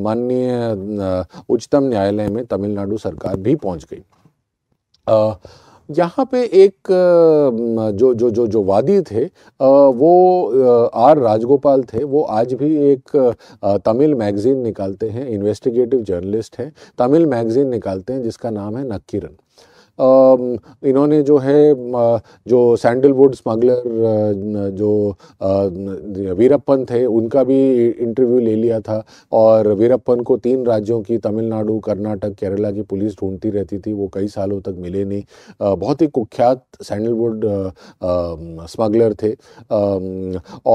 माननीय उच्चतम न्यायालय में तमिलनाडु सरकार भी पहुंच गई यहाँ पे एक जो जो जो जो वादी थे वो आर राजगोपाल थे वो आज भी एक तमिल मैगज़ीन निकालते हैं इन्वेस्टिगेटिव जर्नलिस्ट हैं तमिल मैगज़ीन निकालते हैं जिसका नाम है नक्कीरन Um, इन्होंने जो है जो सैंडलवुड स्मगलर जो वीरप्पन थे उनका भी इंटरव्यू ले लिया था और वीरप्पन को तीन राज्यों की तमिलनाडु कर्नाटक केरला की पुलिस ढूंढती रहती थी वो कई सालों तक मिले नहीं बहुत ही कुख्यात सैंडलवुड स्मगलर थे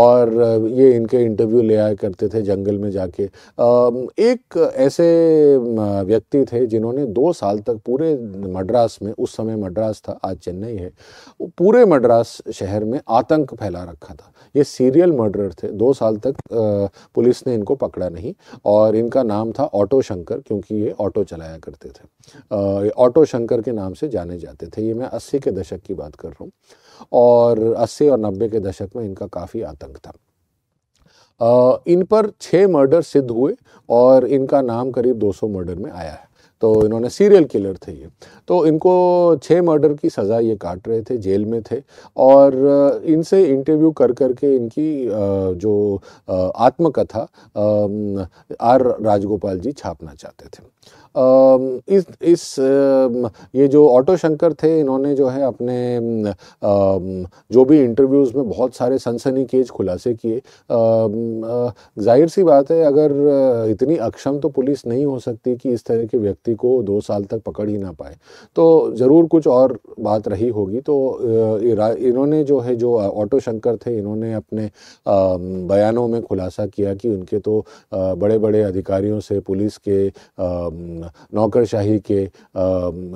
और ये इनके इंटरव्यू ले आया करते थे जंगल में जाके एक ऐसे व्यक्ति थे जिन्होंने दो साल तक पूरे मद्रास में उस समय मद्रास था आज चेन्नई है वो पूरे मद्रास शहर में आतंक फैला रखा था ये सीरियल मर्डर थे दो साल तक पुलिस ने इनको पकड़ा नहीं और इनका नाम था ऑटो शंकर क्योंकि ये ऑटो चलाया करते थे ऑटो शंकर के नाम से जाने जाते थे ये मैं अस्सी के दशक की बात कर रहा हूँ और अस्सी और नब्बे के दशक में इनका काफ़ी आतंक था इन पर छः मर्डर सिद्ध हुए और इनका नाम करीब 200 मर्डर में आया है तो इन्होंने सीरियल किलर थे ये तो इनको छः मर्डर की सज़ा ये काट रहे थे जेल में थे और इनसे इंटरव्यू कर कर के इनकी जो आत्मकथा आर राजगोपाल जी छापना चाहते थे इस इस ये जो ऑटो शंकर थे इन्होंने जो है अपने जो भी इंटरव्यूज़ में बहुत सारे सनसनी केज खुलासे किए जाहिर सी बात है अगर इतनी अक्षम तो पुलिस नहीं हो सकती कि इस तरह के व्यक्ति को दो साल तक पकड़ ही ना पाए तो ज़रूर कुछ और बात रही होगी तो इन्होंने जो है जो ऑटो शंकर थे इन्होंने अपने बयानों में खुलासा किया कि उनके तो बड़े बड़े अधिकारियों से पुलिस के नौकरशाही के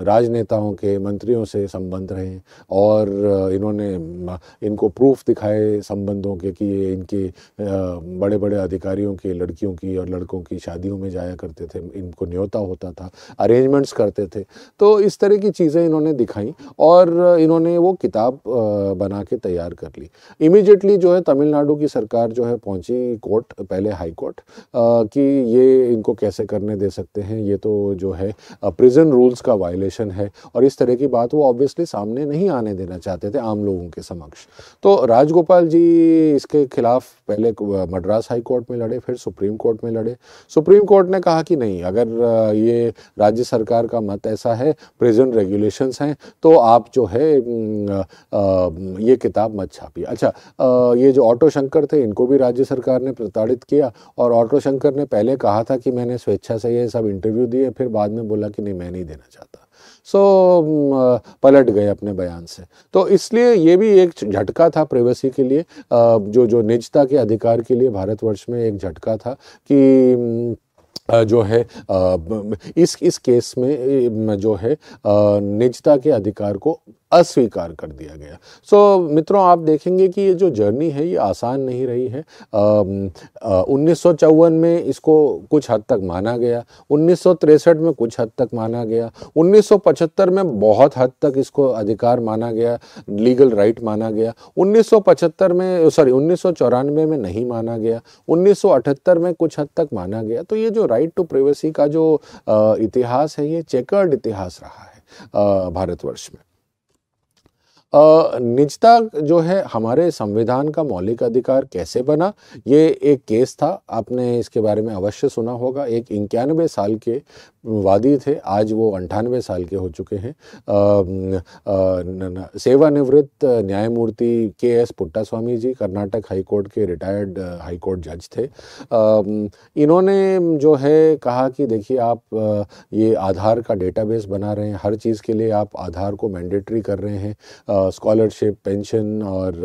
राजनेताओं के मंत्रियों से संबंध रहे और इन्होंने इनको प्रूफ दिखाए संबंधों के कि ये इनके बड़े बड़े अधिकारियों की लड़कियों की और लड़कों की शादियों में जाया करते थे इनको न्योता होता था अरेंजमेंट्स करते थे तो इस तरह की चीज़ें इन्होंने दिखाई और इन्होंने वो किताब बना के तैयार कर ली इमिजिएटली जो है तमिलनाडु की सरकार जो है पहुंची कोर्ट पहले हाई कोर्ट कि ये इनको कैसे करने दे सकते हैं ये तो जो है प्रिजन रूल्स का वायलेशन है और इस तरह की बात वो ऑब्वियसली सामने नहीं आने देना चाहते थे आम लोगों के समक्ष तो राजगोपाल जी इसके खिलाफ पहले मद्रास हाई कोर्ट में लड़े फिर सुप्रीम कोर्ट में लड़े सुप्रीम कोर्ट ने कहा कि नहीं अगर ये राज्य सरकार का मत ऐसा है प्रिजन रेगुलेशंस हैं तो आप जो है ये किताब मत छापिए अच्छा ये जो ऑटो शंकर थे इनको भी राज्य सरकार ने प्रताड़ित किया और ऑटो शंकर ने पहले कहा था कि मैंने स्वेच्छा से ये सब इंटरव्यू दिए लिए फिर बाद में बोला कि नहीं मैं नहीं देना चाहता सो so, पलट गए अपने बयान से तो इसलिए ये भी एक झटका था प्राइवेसी के लिए जो जो निजता के अधिकार के लिए भारतवर्ष में एक झटका था कि जो है इस इस केस में जो है निजता के अधिकार को अस्वीकार कर दिया गया सो so, मित्रों आप देखेंगे कि ये जो जर्नी है ये आसान नहीं रही है उन्नीस में इसको कुछ हद तक माना गया उन्नीस में कुछ हद तक माना गया 1975 में बहुत हद तक इसको अधिकार माना गया लीगल राइट माना गया 1975 में सॉरी उन्नीस में नहीं माना गया 1978 में कुछ हद तक माना गया तो ये जो राइट टू प्राइवेसी का जो इतिहास है ये चेकर्ड इतिहास रहा है भारतवर्ष में निजता जो है हमारे संविधान का मौलिक अधिकार कैसे बना ये एक केस था आपने इसके बारे में अवश्य सुना होगा एक इक्यानवे साल के वादी थे आज वो अंठानवे साल के हो चुके हैं सेवानिवृत्त न्यायमूर्ति K S Puttaswamy ji Karnataka high court के रिटायर्ड हाईकोर्ट जज थे इन्होंने जो है कहा कि देखिए आप ये आधार का डेटाबेस बना रहे हैं हर चीज़ के लिए आप आधार को मैंडेटरी कर रहे हैं स्कॉलरशिप पेंशन और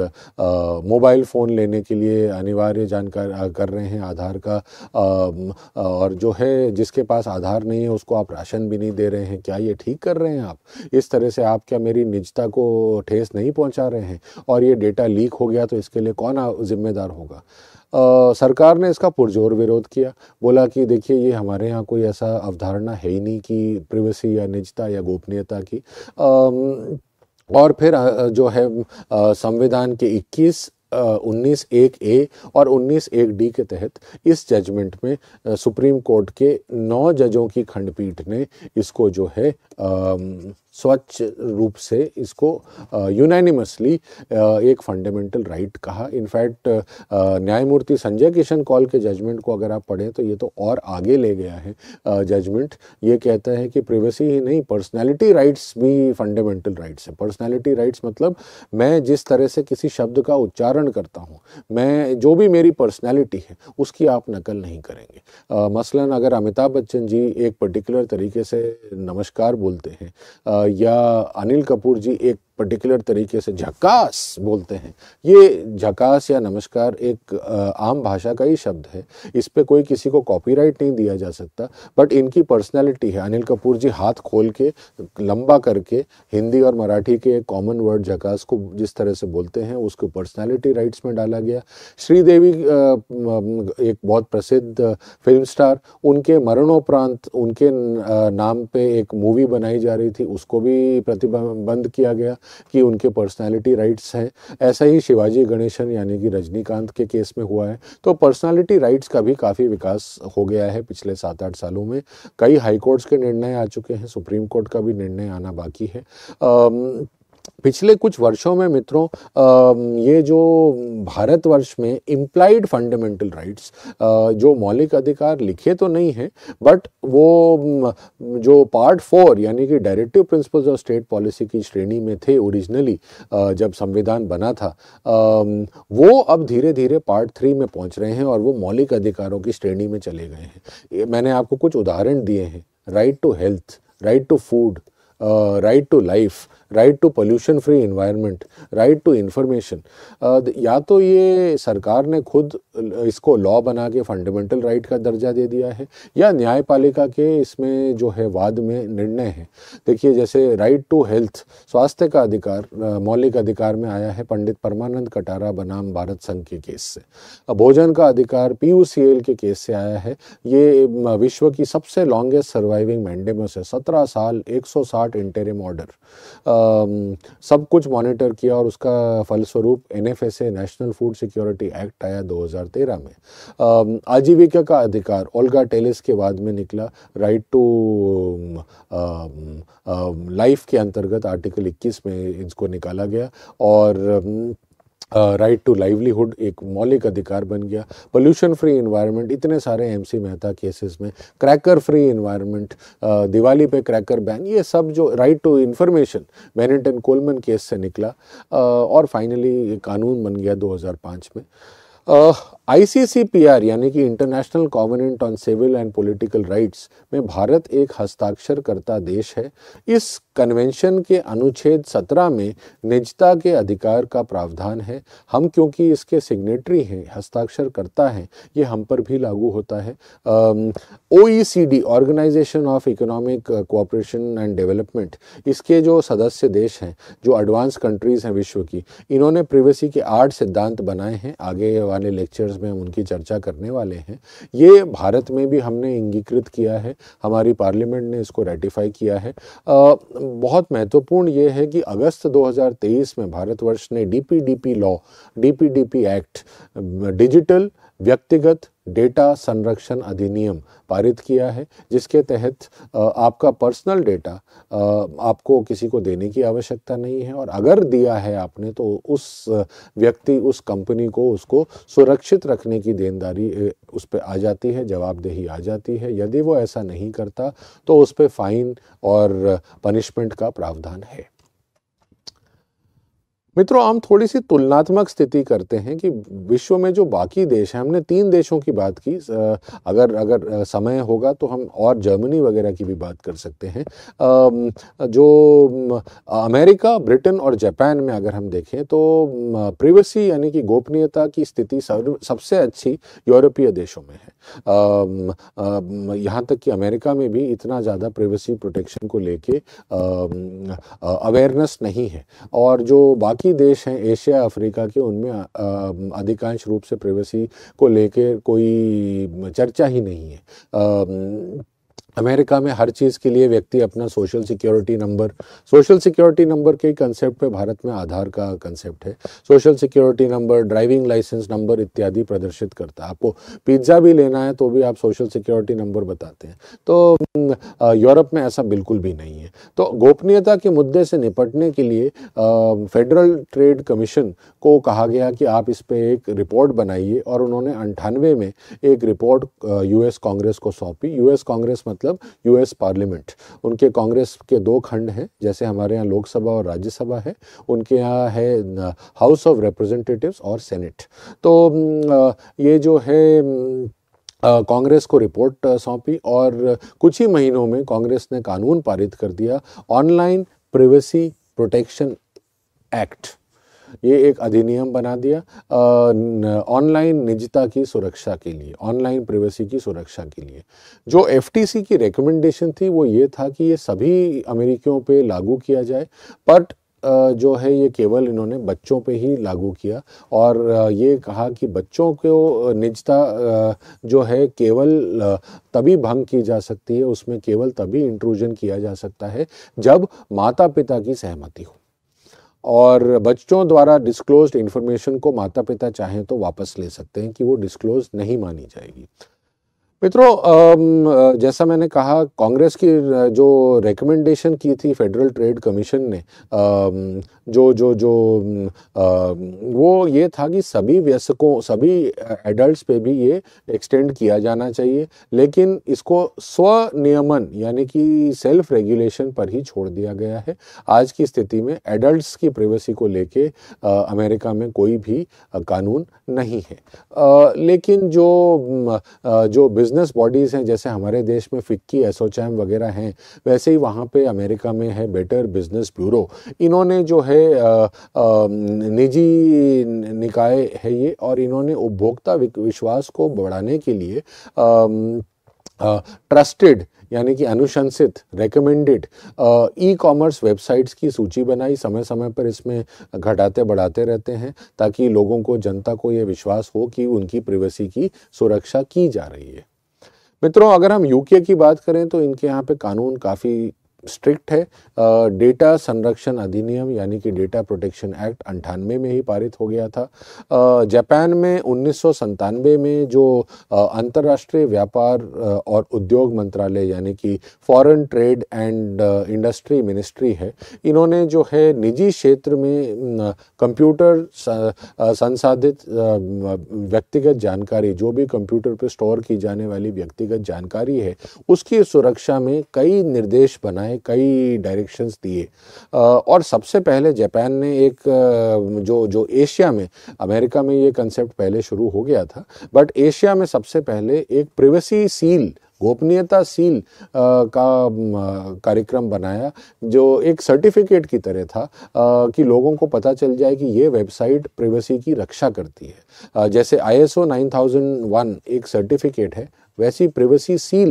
मोबाइल फ़ोन लेने के लिए अनिवार्य जानकार कर रहे हैं आधार का आ, और जो है जिसके पास आधार नहीं नहीं है उसको आप राशन भी नहीं दे रहे हैं क्या ये ठीक कर रहे हैं आप इस तरह से आप क्या मेरी निजता को ठेस नहीं पहुंचा रहे हैं और ये डेटा लीक हो गया तो इसके लिए कौन जिम्मेदार होगा आ, सरकार ने इसका पुरजोर विरोध किया बोला कि देखिए ये हमारे यहाँ कोई ऐसा अवधारणा है ही नहीं कि प्रिवेसी या निजता या गोपनीयता की आ, और फिर जो है संविधान के 21 उन्नीस एक ए और उन्नीस एक डी के तहत इस जजमेंट में सुप्रीम कोर्ट के नौ जजों की खंडपीठ ने इसको जो है आ, स्वच्छ रूप से इसको यूनानिमसली एक फंडामेंटल राइट कहा इनफैक्ट न्यायमूर्ति संजय किशन कॉल के जजमेंट को अगर आप पढ़ें तो ये तो और आगे ले गया है जजमेंट ये कहता है कि प्रिवेसी ही नहीं पर्सनैलिटी राइट्स भी फंडामेंटल राइट्स है पर्सनैलिटी राइट्स मतलब मैं जिस तरह से किसी शब्द का उच्चारण करता हूँ मैं जो भी मेरी पर्सनैलिटी है उसकी आप नकल नहीं करेंगे मसला मसलन अगर अमिताभ बच्चन जी एक पर्टिकुलर तरीके से नमस्कार बोलते हैं या अनिल कपूर जी एक पर्टिकुलर तरीके से झकास बोलते हैं ये झकास या नमस्कार एक आम भाषा का ही शब्द है इस पर कोई किसी को कॉपीराइट नहीं दिया जा सकता बट इनकी पर्सनैलिटी है अनिल कपूर जी हाथ खोल के लंबा करके हिंदी और मराठी के कॉमन वर्ड झकास को जिस तरह से बोलते हैं उसको पर्सनैलिटी राइट्स में डाला गया श्रीदेवी एक बहुत प्रसिद्ध फिल्म स्टार उनके मरणोपरांत उनके नाम पर एक मूवी बनाई जा रही थी उसको भी प्रतिबंध किया गया कि उनके पर्सनालिटी राइट्स हैं ऐसा ही शिवाजी गणेशन यानी कि रजनीकांत के केस में हुआ है तो पर्सनालिटी राइट्स का भी काफ़ी विकास हो गया है पिछले सात आठ सालों में कई हाई कोर्ट्स के निर्णय आ चुके हैं सुप्रीम कोर्ट का भी निर्णय आना बाकी है आ, पिछले कुछ वर्षों में मित्रों ये जो भारतवर्ष में इम्प्लाइड फंडामेंटल राइट्स जो मौलिक अधिकार लिखे तो नहीं हैं बट वो जो पार्ट फोर यानी कि directive principles of state policy की श्रेणी में थे ओरिजिनली जब संविधान बना था वो अब धीरे धीरे पार्ट थ्री में पहुंच रहे हैं और वो मौलिक अधिकारों की श्रेणी में चले गए हैं मैंने आपको कुछ उदाहरण दिए हैं right to health right to food right to life right to pollution free environment right to information या तो ये सरकार ने खुद इसको लॉ बना के फंडामेंटल राइट का दर्जा दे दिया है या न्यायपालिका के इसमें जो है वाद में निर्णय है देखिए जैसे राइट टू हेल्थ स्वास्थ्य का अधिकार मौलिक अधिकार में आया है पंडित परमानंद कटारा बनाम भारत संघ के केस से भोजन का अधिकार पी के केस से आया है ये विश्व की सबसे लॉन्गेस्ट सर्वाइविंग मैंडेमस है सत्रह साल एक सौ साठ इंटेरिम ऑर्डर सब कुछ मॉनिटर किया और उसका फलस्वरूप N F S national food security act आया 2013 में आजीविका का अधिकार ओल्गा टेलिस के बाद में निकला राइट टू लाइफ के अंतर्गत आर्टिकल 21 में इसको निकाला गया और राइट टू लाइवलीहुड एक मौलिक अधिकार बन गया पोल्यूशन फ्री इन्वायरमेंट इतने सारे एम सी मेहता केसेस में क्रैकर फ्री इन्वायरमेंट दिवाली पे क्रैकर बैन ये सब जो right to information Bennett and Coleman case से निकला और फाइनली ये कानून बन गया 2005 में आईसीसीपीआर यानी कि international covenant on civil and political rights में भारत एक हस्ताक्षरकर्ता देश है इस कन्वेंशन के अनुच्छेद 17 में निजता के अधिकार का प्रावधान है हम क्योंकि इसके सिग्नेटरी हैं हस्ताक्षरकर्ता हैं ये हम पर भी लागू होता है O organisation of economic cooperation and development इसके जो सदस्य देश हैं जो एडवांस कंट्रीज़ हैं विश्व की इन्होंने प्रिवेसी के आठ सिद्धांत बनाए हैं आगे वाले लेक्चर सेशंस में हम उनकी चर्चा करने वाले हैं ये भारत में भी हमने अंगीकृत किया है हमारी पार्लियामेंट ने इसको रेटिफाई किया है आ, बहुत महत्वपूर्ण ये है कि अगस्त 2023 में भारतवर्ष ने DPDP law DPDP act digital uh, व्यक्तिगत डेटा संरक्षण अधिनियम पारित किया है जिसके तहत आपका पर्सनल डेटा आपको किसी को देने की आवश्यकता नहीं है और अगर दिया है आपने तो उस व्यक्ति उस कंपनी को उसको सुरक्षित रखने की देनदारी उस पर आ जाती है जवाबदेही आ जाती है यदि वो ऐसा नहीं करता तो उस पर फ़ाइन और पनिशमेंट का प्रावधान है मित्रों हम थोड़ी सी तुलनात्मक स्थिति करते हैं कि विश्व में जो बाकी देश हैं हमने तीन देशों की बात की अगर अगर समय होगा तो हम और जर्मनी वगैरह की भी बात कर सकते हैं जो अमेरिका ब्रिटेन और जापान में अगर हम देखें तो प्रिवेसी यानी कि गोपनीयता की स्थिति सबसे अच्छी यूरोपीय देशों में है यहाँ तक कि अमेरिका में भी इतना ज़्यादा प्रिवेसी प्रोटेक्शन को लेके अवेयरनेस नहीं है और जो बाकी बाकी देश हैं एशिया अफ्रीका के उनमें अधिकांश रूप से प्राइवेसी को लेकर कोई चर्चा ही नहीं है अमेरिका में हर चीज़ के लिए व्यक्ति अपना social security number social security number के कंसेप्ट पे भारत में आधार का कंसेप्ट है social security number driving licence number इत्यादि प्रदर्शित करता है आपको पिज्ज़ा भी लेना है तो भी आप सोशल सिक्योरिटी नंबर बताते हैं तो यूरोप में ऐसा बिल्कुल भी नहीं है तो गोपनीयता के मुद्दे से निपटने के लिए फेडरल ट्रेड कमीशन को कहा गया कि आप इस पर एक रिपोर्ट बनाइए और उन्होंने अंठानवे में एक रिपोर्ट यूएस कांग्रेस को सौंपी यूएस कांग्रेस मतलब यूएस पार्लियामेंट उनके कांग्रेस के दो खंड हैं जैसे हमारे यहाँ लोकसभा और राज्यसभा है उनके यहाँ है हाउस ऑफ रिप्रेजेंटेटिव्स और सेनेट तो ये जो है कांग्रेस को रिपोर्ट सौंपी और कुछ ही महीनों में कांग्रेस ने कानून पारित कर दिया ऑनलाइन प्रिवेसी प्रोटेक्शन एक्ट ये एक अधिनियम बना दिया ऑनलाइन निजता की सुरक्षा के लिए ऑनलाइन प्रिवेसी की सुरक्षा के लिए जो एफ की रिकमेंडेशन थी वो ये था कि ये सभी अमेरिकियों पे लागू किया जाए बट जो है ये केवल इन्होंने बच्चों पे ही लागू किया और ये कहा कि बच्चों को निजता जो है केवल तभी भंग की जा सकती है उसमें केवल तभी इंट्रूजन किया जा सकता है जब माता पिता की सहमति हो और बच्चों द्वारा डिस्क्लोज्ड इन्फॉर्मेशन को माता पिता चाहें तो वापस ले सकते हैं कि वो डिस्क्लोज नहीं मानी जाएगी मित्रों जैसा मैंने कहा कांग्रेस की जो रिकमेंडेशन की थी फेडरल ट्रेड कमीशन ने जो जो जो वो ये था कि सभी व्यस्कों सभी एडल्ट्स पे भी ये एक्सटेंड किया जाना चाहिए लेकिन इसको स्वनियमन यानी कि सेल्फ रेगुलेशन पर ही छोड़ दिया गया है आज की स्थिति में एडल्ट्स की प्राइवेसी को लेके अमेरिका में कोई भी कानून नहीं है लेकिन जो जो बिजनेस बिजनेस बॉडीज़ हैं जैसे हमारे देश में फिक्की एसोचैम वगैरह हैं वैसे ही वहाँ पे अमेरिका में है बेटर बिजनेस ब्यूरो इन्होंने जो है निजी निकाय है ये और इन्होंने उपभोक्ता विश्वास को बढ़ाने के लिए ट्रस्टेड यानी कि अनुशंसित रिकमेंडेड ई कॉमर्स वेबसाइट्स की सूची बनाई समय समय पर इसमें घटाते बढ़ाते रहते हैं ताकि लोगों को जनता को ये विश्वास हो कि उनकी प्रिवेसी की सुरक्षा की जा रही है मित्रों अगर हम यूके की बात करें तो इनके यहाँ पे कानून काफ़ी स्ट्रिक्ट है डेटा संरक्षण अधिनियम यानी कि डेटा प्रोटेक्शन एक्ट अंठानवे में ही पारित हो गया था जापान में उन्नीस में जो अंतर्राष्ट्रीय व्यापार और उद्योग मंत्रालय यानी कि foreign trade and industry ministry है इन्होंने जो है निजी क्षेत्र में कंप्यूटर संसाधित व्यक्तिगत जानकारी जो भी कंप्यूटर पर स्टोर की जाने वाली व्यक्तिगत जानकारी है उसकी सुरक्षा में कई निर्देश बनाए हैं कई डायरेक्शंस दिए और सबसे पहले जापान ने एक जो जो एशिया में अमेरिका में ये कंसेप्ट पहले शुरू हो गया था बट एशिया में सबसे पहले एक प्रिवेसी सील गोपनीयताशील का कार्यक्रम बनाया जो एक सर्टिफिकेट की तरह था कि लोगों को पता चल जाए कि ये वेबसाइट प्राइवेसी की रक्षा करती है जैसे आईएसओ 9001 एक सर्टिफिकेट है वैसी प्रिवेसी सील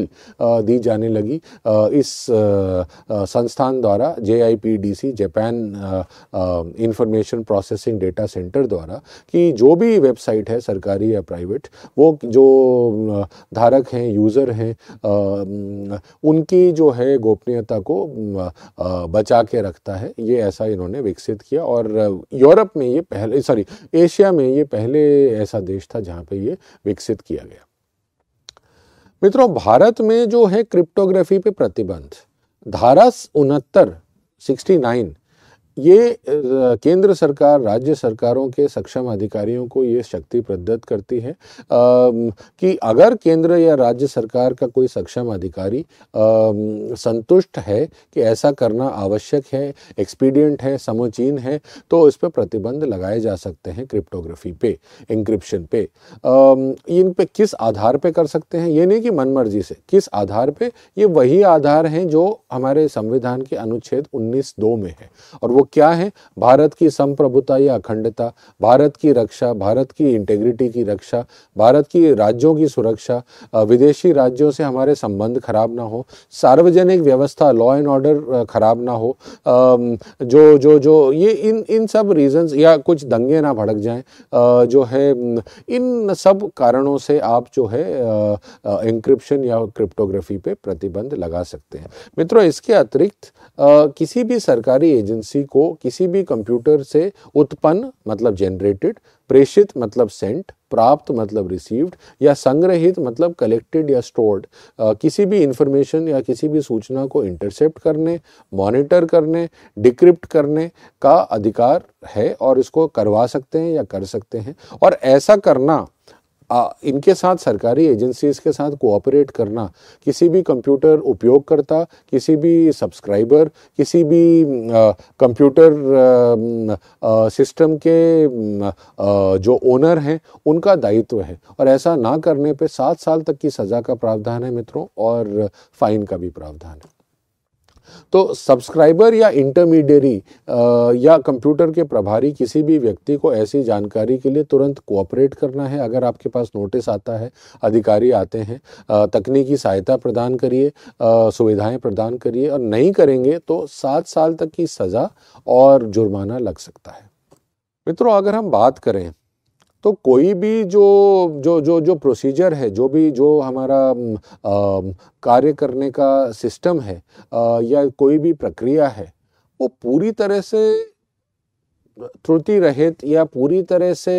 दी जाने लगी इस संस्थान द्वारा J Japan information processing data centre द्वारा कि जो भी वेबसाइट है सरकारी या प्राइवेट वो जो धारक हैं यूज़र हैं उनकी जो है गोपनीयता को बचा के रखता है ये ऐसा इन्होंने विकसित किया और यूरोप में ये पहले सॉरी एशिया में ये पहले ऐसा देश था जहाँ पे ये विकसित किया गया मित्रों भारत में जो है क्रिप्टोग्राफी पे प्रतिबंध धारा उनहत्तर सिक्सटी नाइन ये केंद्र सरकार राज्य सरकारों के सक्षम अधिकारियों को ये शक्ति प्रदत्त करती है आ, कि अगर केंद्र या राज्य सरकार का कोई सक्षम अधिकारी आ, संतुष्ट है कि ऐसा करना आवश्यक है एक्सपीडियंट है समुचीन है तो इस पर प्रतिबंध लगाए जा सकते हैं क्रिप्टोग्राफी पे इंक्रिप्शन पे आ, इन पे किस आधार पे कर सकते हैं ये नहीं कि मनमर्जी से किस आधार पे ये वही आधार हैं जो हमारे संविधान के अनुच्छेद उन्नीस दो में है और वो क्या है भारत की संप्रभुता या अखंडता भारत की रक्षा भारत की इंटेग्रिटी की रक्षा भारत की राज्यों की सुरक्षा विदेशी राज्यों से हमारे संबंध खराब ना हो सार्वजनिक व्यवस्था लॉ एंड ऑर्डर खराब ना हो जो जो जो ये इन इन सब रीजंस या कुछ दंगे ना भड़क जाएं जो है इन सब कारणों से आप जो है इंक्रिप्शन या क्रिप्टोग्राफी पे प्रतिबंध लगा सकते हैं मित्रों इसके अतिरिक्त किसी भी सरकारी एजेंसी को किसी भी कंप्यूटर से उत्पन्न मतलब जनरेटेड प्रेषित मतलब सेंट प्राप्त मतलब रिसीव्ड या संग्रहित मतलब कलेक्टेड या स्टोर्ड किसी भी इंफॉर्मेशन या किसी भी सूचना को इंटरसेप्ट करने मॉनिटर करने डिक्रिप्ट करने का अधिकार है और इसको करवा सकते हैं या कर सकते हैं और ऐसा करना आ, इनके साथ सरकारी एजेंसीज के साथ कोऑपरेट करना किसी भी कंप्यूटर उपयोगकर्ता किसी भी सब्सक्राइबर किसी भी कंप्यूटर सिस्टम के आ, जो ओनर हैं उनका दायित्व है और ऐसा ना करने पे सात साल तक की सज़ा का प्रावधान है मित्रों और फ़ाइन का भी प्रावधान है तो सब्सक्राइबर या इंटरमीडियरी या कंप्यूटर के प्रभारी किसी भी व्यक्ति को ऐसी जानकारी के लिए तुरंत कोऑपरेट करना है अगर आपके पास नोटिस आता है अधिकारी आते हैं तकनीकी सहायता प्रदान करिए सुविधाएं प्रदान करिए और नहीं करेंगे तो सात साल तक की सज़ा और जुर्माना लग सकता है मित्रों अगर हम बात करें तो कोई भी जो जो जो जो प्रोसीजर है जो भी जो हमारा कार्य करने का सिस्टम है आ, या कोई भी प्रक्रिया है वो पूरी तरह से त्रुटि रहित या पूरी तरह से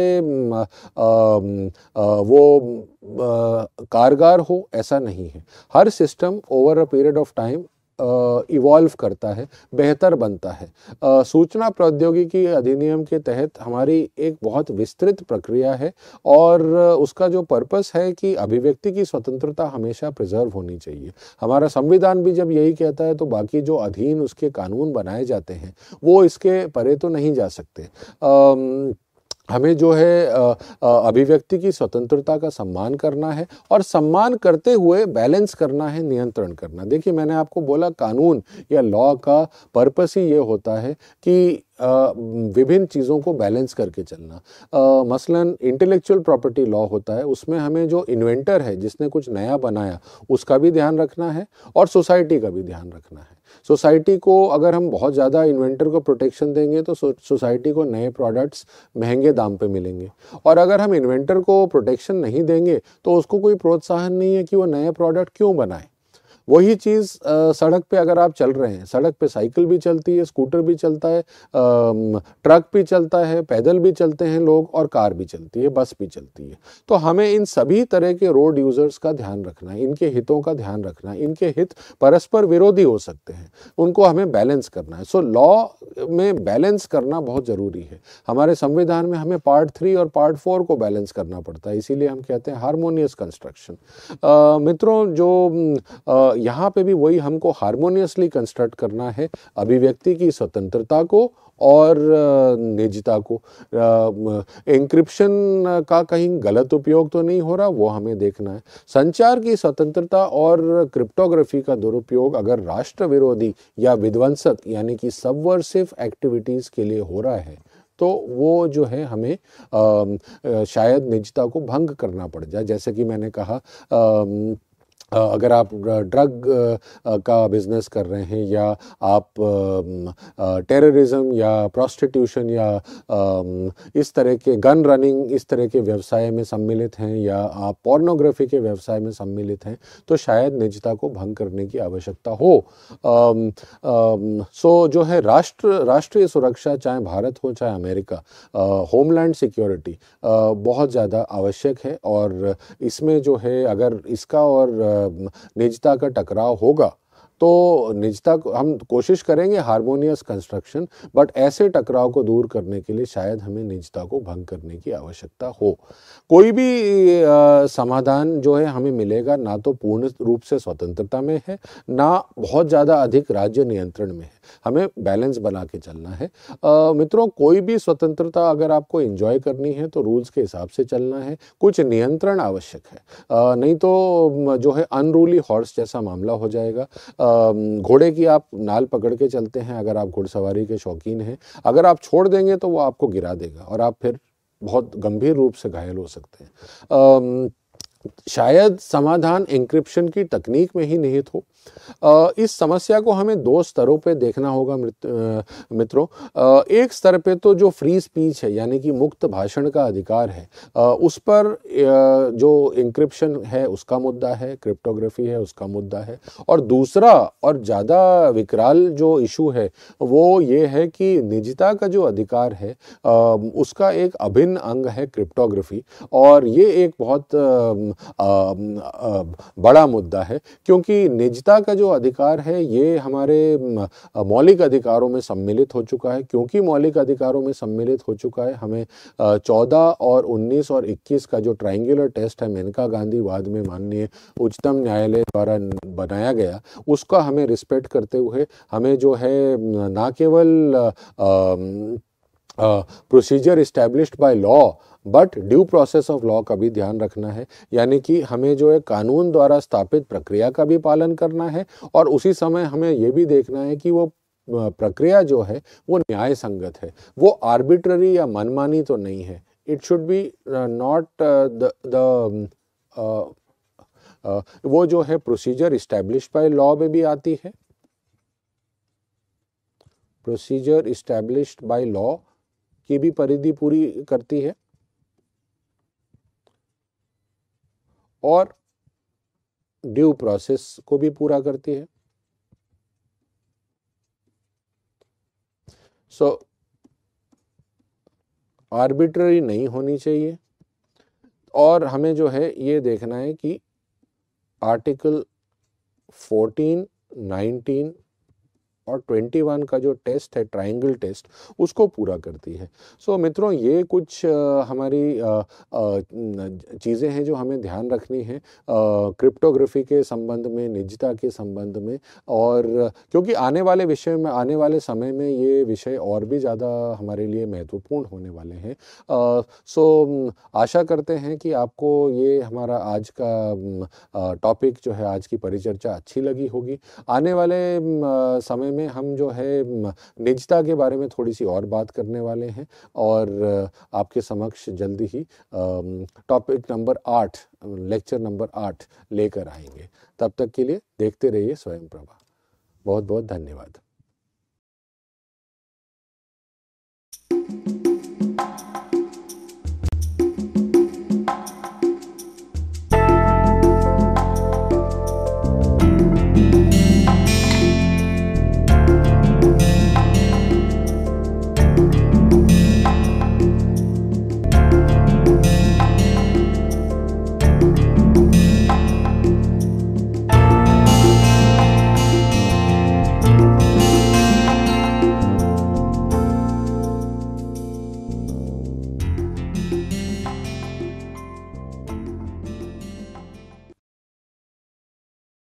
आ, आ, वो आ, कारगर हो ऐसा नहीं है हर system over a period of time evolve करता है बेहतर बनता है आ, सूचना प्रौद्योगिकी अधिनियम के तहत हमारी एक बहुत विस्तृत प्रक्रिया है और उसका जो पर्पस है कि अभिव्यक्ति की स्वतंत्रता हमेशा प्रिजर्व होनी चाहिए हमारा संविधान भी जब यही कहता है तो बाकी जो अधीन उसके कानून बनाए जाते हैं वो इसके परे तो नहीं जा सकते आ, हमें जो है अभिव्यक्ति की स्वतंत्रता का सम्मान करना है और सम्मान करते हुए बैलेंस करना है नियंत्रण करना देखिए मैंने आपको बोला कानून या लॉ का पर्पस ही ये होता है कि विभिन्न चीज़ों को बैलेंस करके चलना आ, मसलन इंटेलेक्चुअल प्रॉपर्टी लॉ होता है उसमें हमें जो इन्वेंटर है जिसने कुछ नया बनाया उसका भी ध्यान रखना है और सोसाइटी का भी ध्यान रखना है सोसाइटी को अगर हम बहुत ज़्यादा इन्वेंटर को प्रोटेक्शन देंगे तो सोसाइटी को नए प्रोडक्ट्स महंगे दाम पे मिलेंगे और अगर हम इन्वेंटर को प्रोटेक्शन नहीं देंगे तो उसको कोई प्रोत्साहन नहीं है कि वो नए प्रोडक्ट क्यों बनाए वही चीज़ सड़क पे अगर आप चल रहे हैं सड़क पे साइकिल भी चलती है स्कूटर भी चलता है ट्रक भी चलता है पैदल भी चलते हैं लोग और कार भी चलती है बस भी चलती है तो हमें इन सभी तरह के रोड यूज़र्स का ध्यान रखना है इनके हितों का ध्यान रखना है इनके हित परस्पर विरोधी हो सकते हैं उनको हमें बैलेंस करना है सो लॉ में बैलेंस करना बहुत ज़रूरी है हमारे संविधान में हमें पार्ट थ्री और पार्ट फोर को बैलेंस करना पड़ता है इसीलिए हम कहते हैं हारमोनियस कंस्ट्रक्शन मित्रों जो आ, यहाँ पे भी वही हमको हारमोनियसली कंस्ट्रक्ट करना है अभिव्यक्ति की स्वतंत्रता को और निजता को इंक्रिप्शन का कहीं गलत उपयोग तो नहीं हो रहा वो हमें देखना है संचार की स्वतंत्रता और क्रिप्टोग्राफी का दुरुपयोग अगर राष्ट्र विरोधी या विध्वंसक यानी कि सबवर्सिव एक्टिविटीज़ के लिए हो रहा है तो वो जो है हमें आ, शायद निजता को भंग करना पड़ जाए जैसे कि मैंने कहा आ, अगर आप ड्रग का बिज़नेस कर रहे हैं या आप टेररिज्म या प्रोस्टिट्यूशन या इस तरह के गन रनिंग इस तरह के व्यवसाय में सम्मिलित हैं या आप पोर्नोग्राफी के व्यवसाय में सम्मिलित हैं तो शायद निजता को भंग करने की आवश्यकता हो सो जो है राष्ट्र राष्ट्रीय सुरक्षा चाहे भारत हो चाहे अमेरिका होमलैंड सिक्योरिटी बहुत ज़्यादा आवश्यक है और इसमें जो है अगर इसका और निजता का टकराव होगा तो निजता हम कोशिश करेंगे हारमोनियस कंस्ट्रक्शन बट ऐसे टकराव को दूर करने के लिए शायद हमें निजता को भंग करने की आवश्यकता हो कोई भी समाधान जो है हमें मिलेगा ना तो पूर्ण रूप से स्वतंत्रता में है ना बहुत ज़्यादा अधिक राज्य नियंत्रण में है हमें बैलेंस बना के चलना है आ, मित्रों कोई भी स्वतंत्रता अगर आपको इंजॉय करनी है तो रूल्स के हिसाब से चलना है कुछ नियंत्रण आवश्यक है आ, नहीं तो जो है अनरूली हॉर्स जैसा मामला हो जाएगा आ, घोड़े की आप नाल पकड़ के चलते हैं अगर आप घुड़सवारी के शौकीन हैं अगर आप छोड़ देंगे तो वो आपको गिरा देगा और आप फिर बहुत गंभीर रूप से घायल हो सकते हैं शायद समाधान इंक्रिप्शन की तकनीक में ही निहित हो इस समस्या को हमें दो स्तरों पे देखना होगा मित्रों एक स्तर पे तो जो फ्री स्पीच है यानी कि मुक्त भाषण का अधिकार है उस पर जो इंक्रिप्शन है उसका मुद्दा है क्रिप्टोग्राफी है उसका मुद्दा है और दूसरा और ज़्यादा विकराल जो इशू है वो ये है कि निजता का जो अधिकार है उसका एक अभिन्न अंग है क्रिप्टोग्राफी और ये एक बहुत बड़ा मुद्दा है क्योंकि निजता का जो अधिकार है ये हमारे मौलिक अधिकारों में सम्मिलित हो चुका है क्योंकि मौलिक अधिकारों में सम्मिलित हो चुका है हमें चौदह और उन्नीस और इक्कीस का जो ट्राइंगुलर टेस्ट है मेनका गांधी वाद में माननीय उच्चतम न्यायालय द्वारा बनाया गया उसका हमें रिस्पेक्ट करते हुए हमें जो है ना केवल आ, procedure established by law but due process of law का भी ध्यान रखना है यानी कि हमें जो है कानून द्वारा स्थापित प्रक्रिया का भी पालन करना है और उसी समय हमें ये भी देखना है कि वो प्रक्रिया जो है वो न्याय संगत है वो आर्बिट्ररी या मनमानी तो नहीं है it should be not the वो जो है प्रोसीजर इस्टेब्लिश बाय लॉ में भी आती है प्रोसीजर इस्टेब्लिश्ड बाय लॉ की भी परिधि पूरी करती है और ड्यू प्रोसेस को भी पूरा करती है सो so, आर्बिट्ररी नहीं होनी चाहिए और हमें जो है ये देखना है कि आर्टिकल 14, 19 और 21 का जो टेस्ट है ट्राइंगल टेस्ट उसको पूरा करती है सो so, मित्रों ये कुछ आ, हमारी चीज़ें हैं जो हमें ध्यान रखनी है क्रिप्टोग्राफी के संबंध में निजता के संबंध में और क्योंकि आने वाले विषय में आने वाले समय में ये विषय और भी ज़्यादा हमारे लिए महत्वपूर्ण होने वाले हैं सो so, आशा करते हैं कि आपको ये हमारा आज का टॉपिक जो है आज की परिचर्चा अच्छी लगी होगी आने वाले समय में हम जो है निजता के बारे में थोड़ी सी और बात करने वाले हैं और आपके समक्ष जल्द ही टॉपिक नंबर आठ लेक्चर नंबर आठ लेकर आएंगे तब तक के लिए देखते रहिए स्वयं प्रभा बहुत बहुत धन्यवाद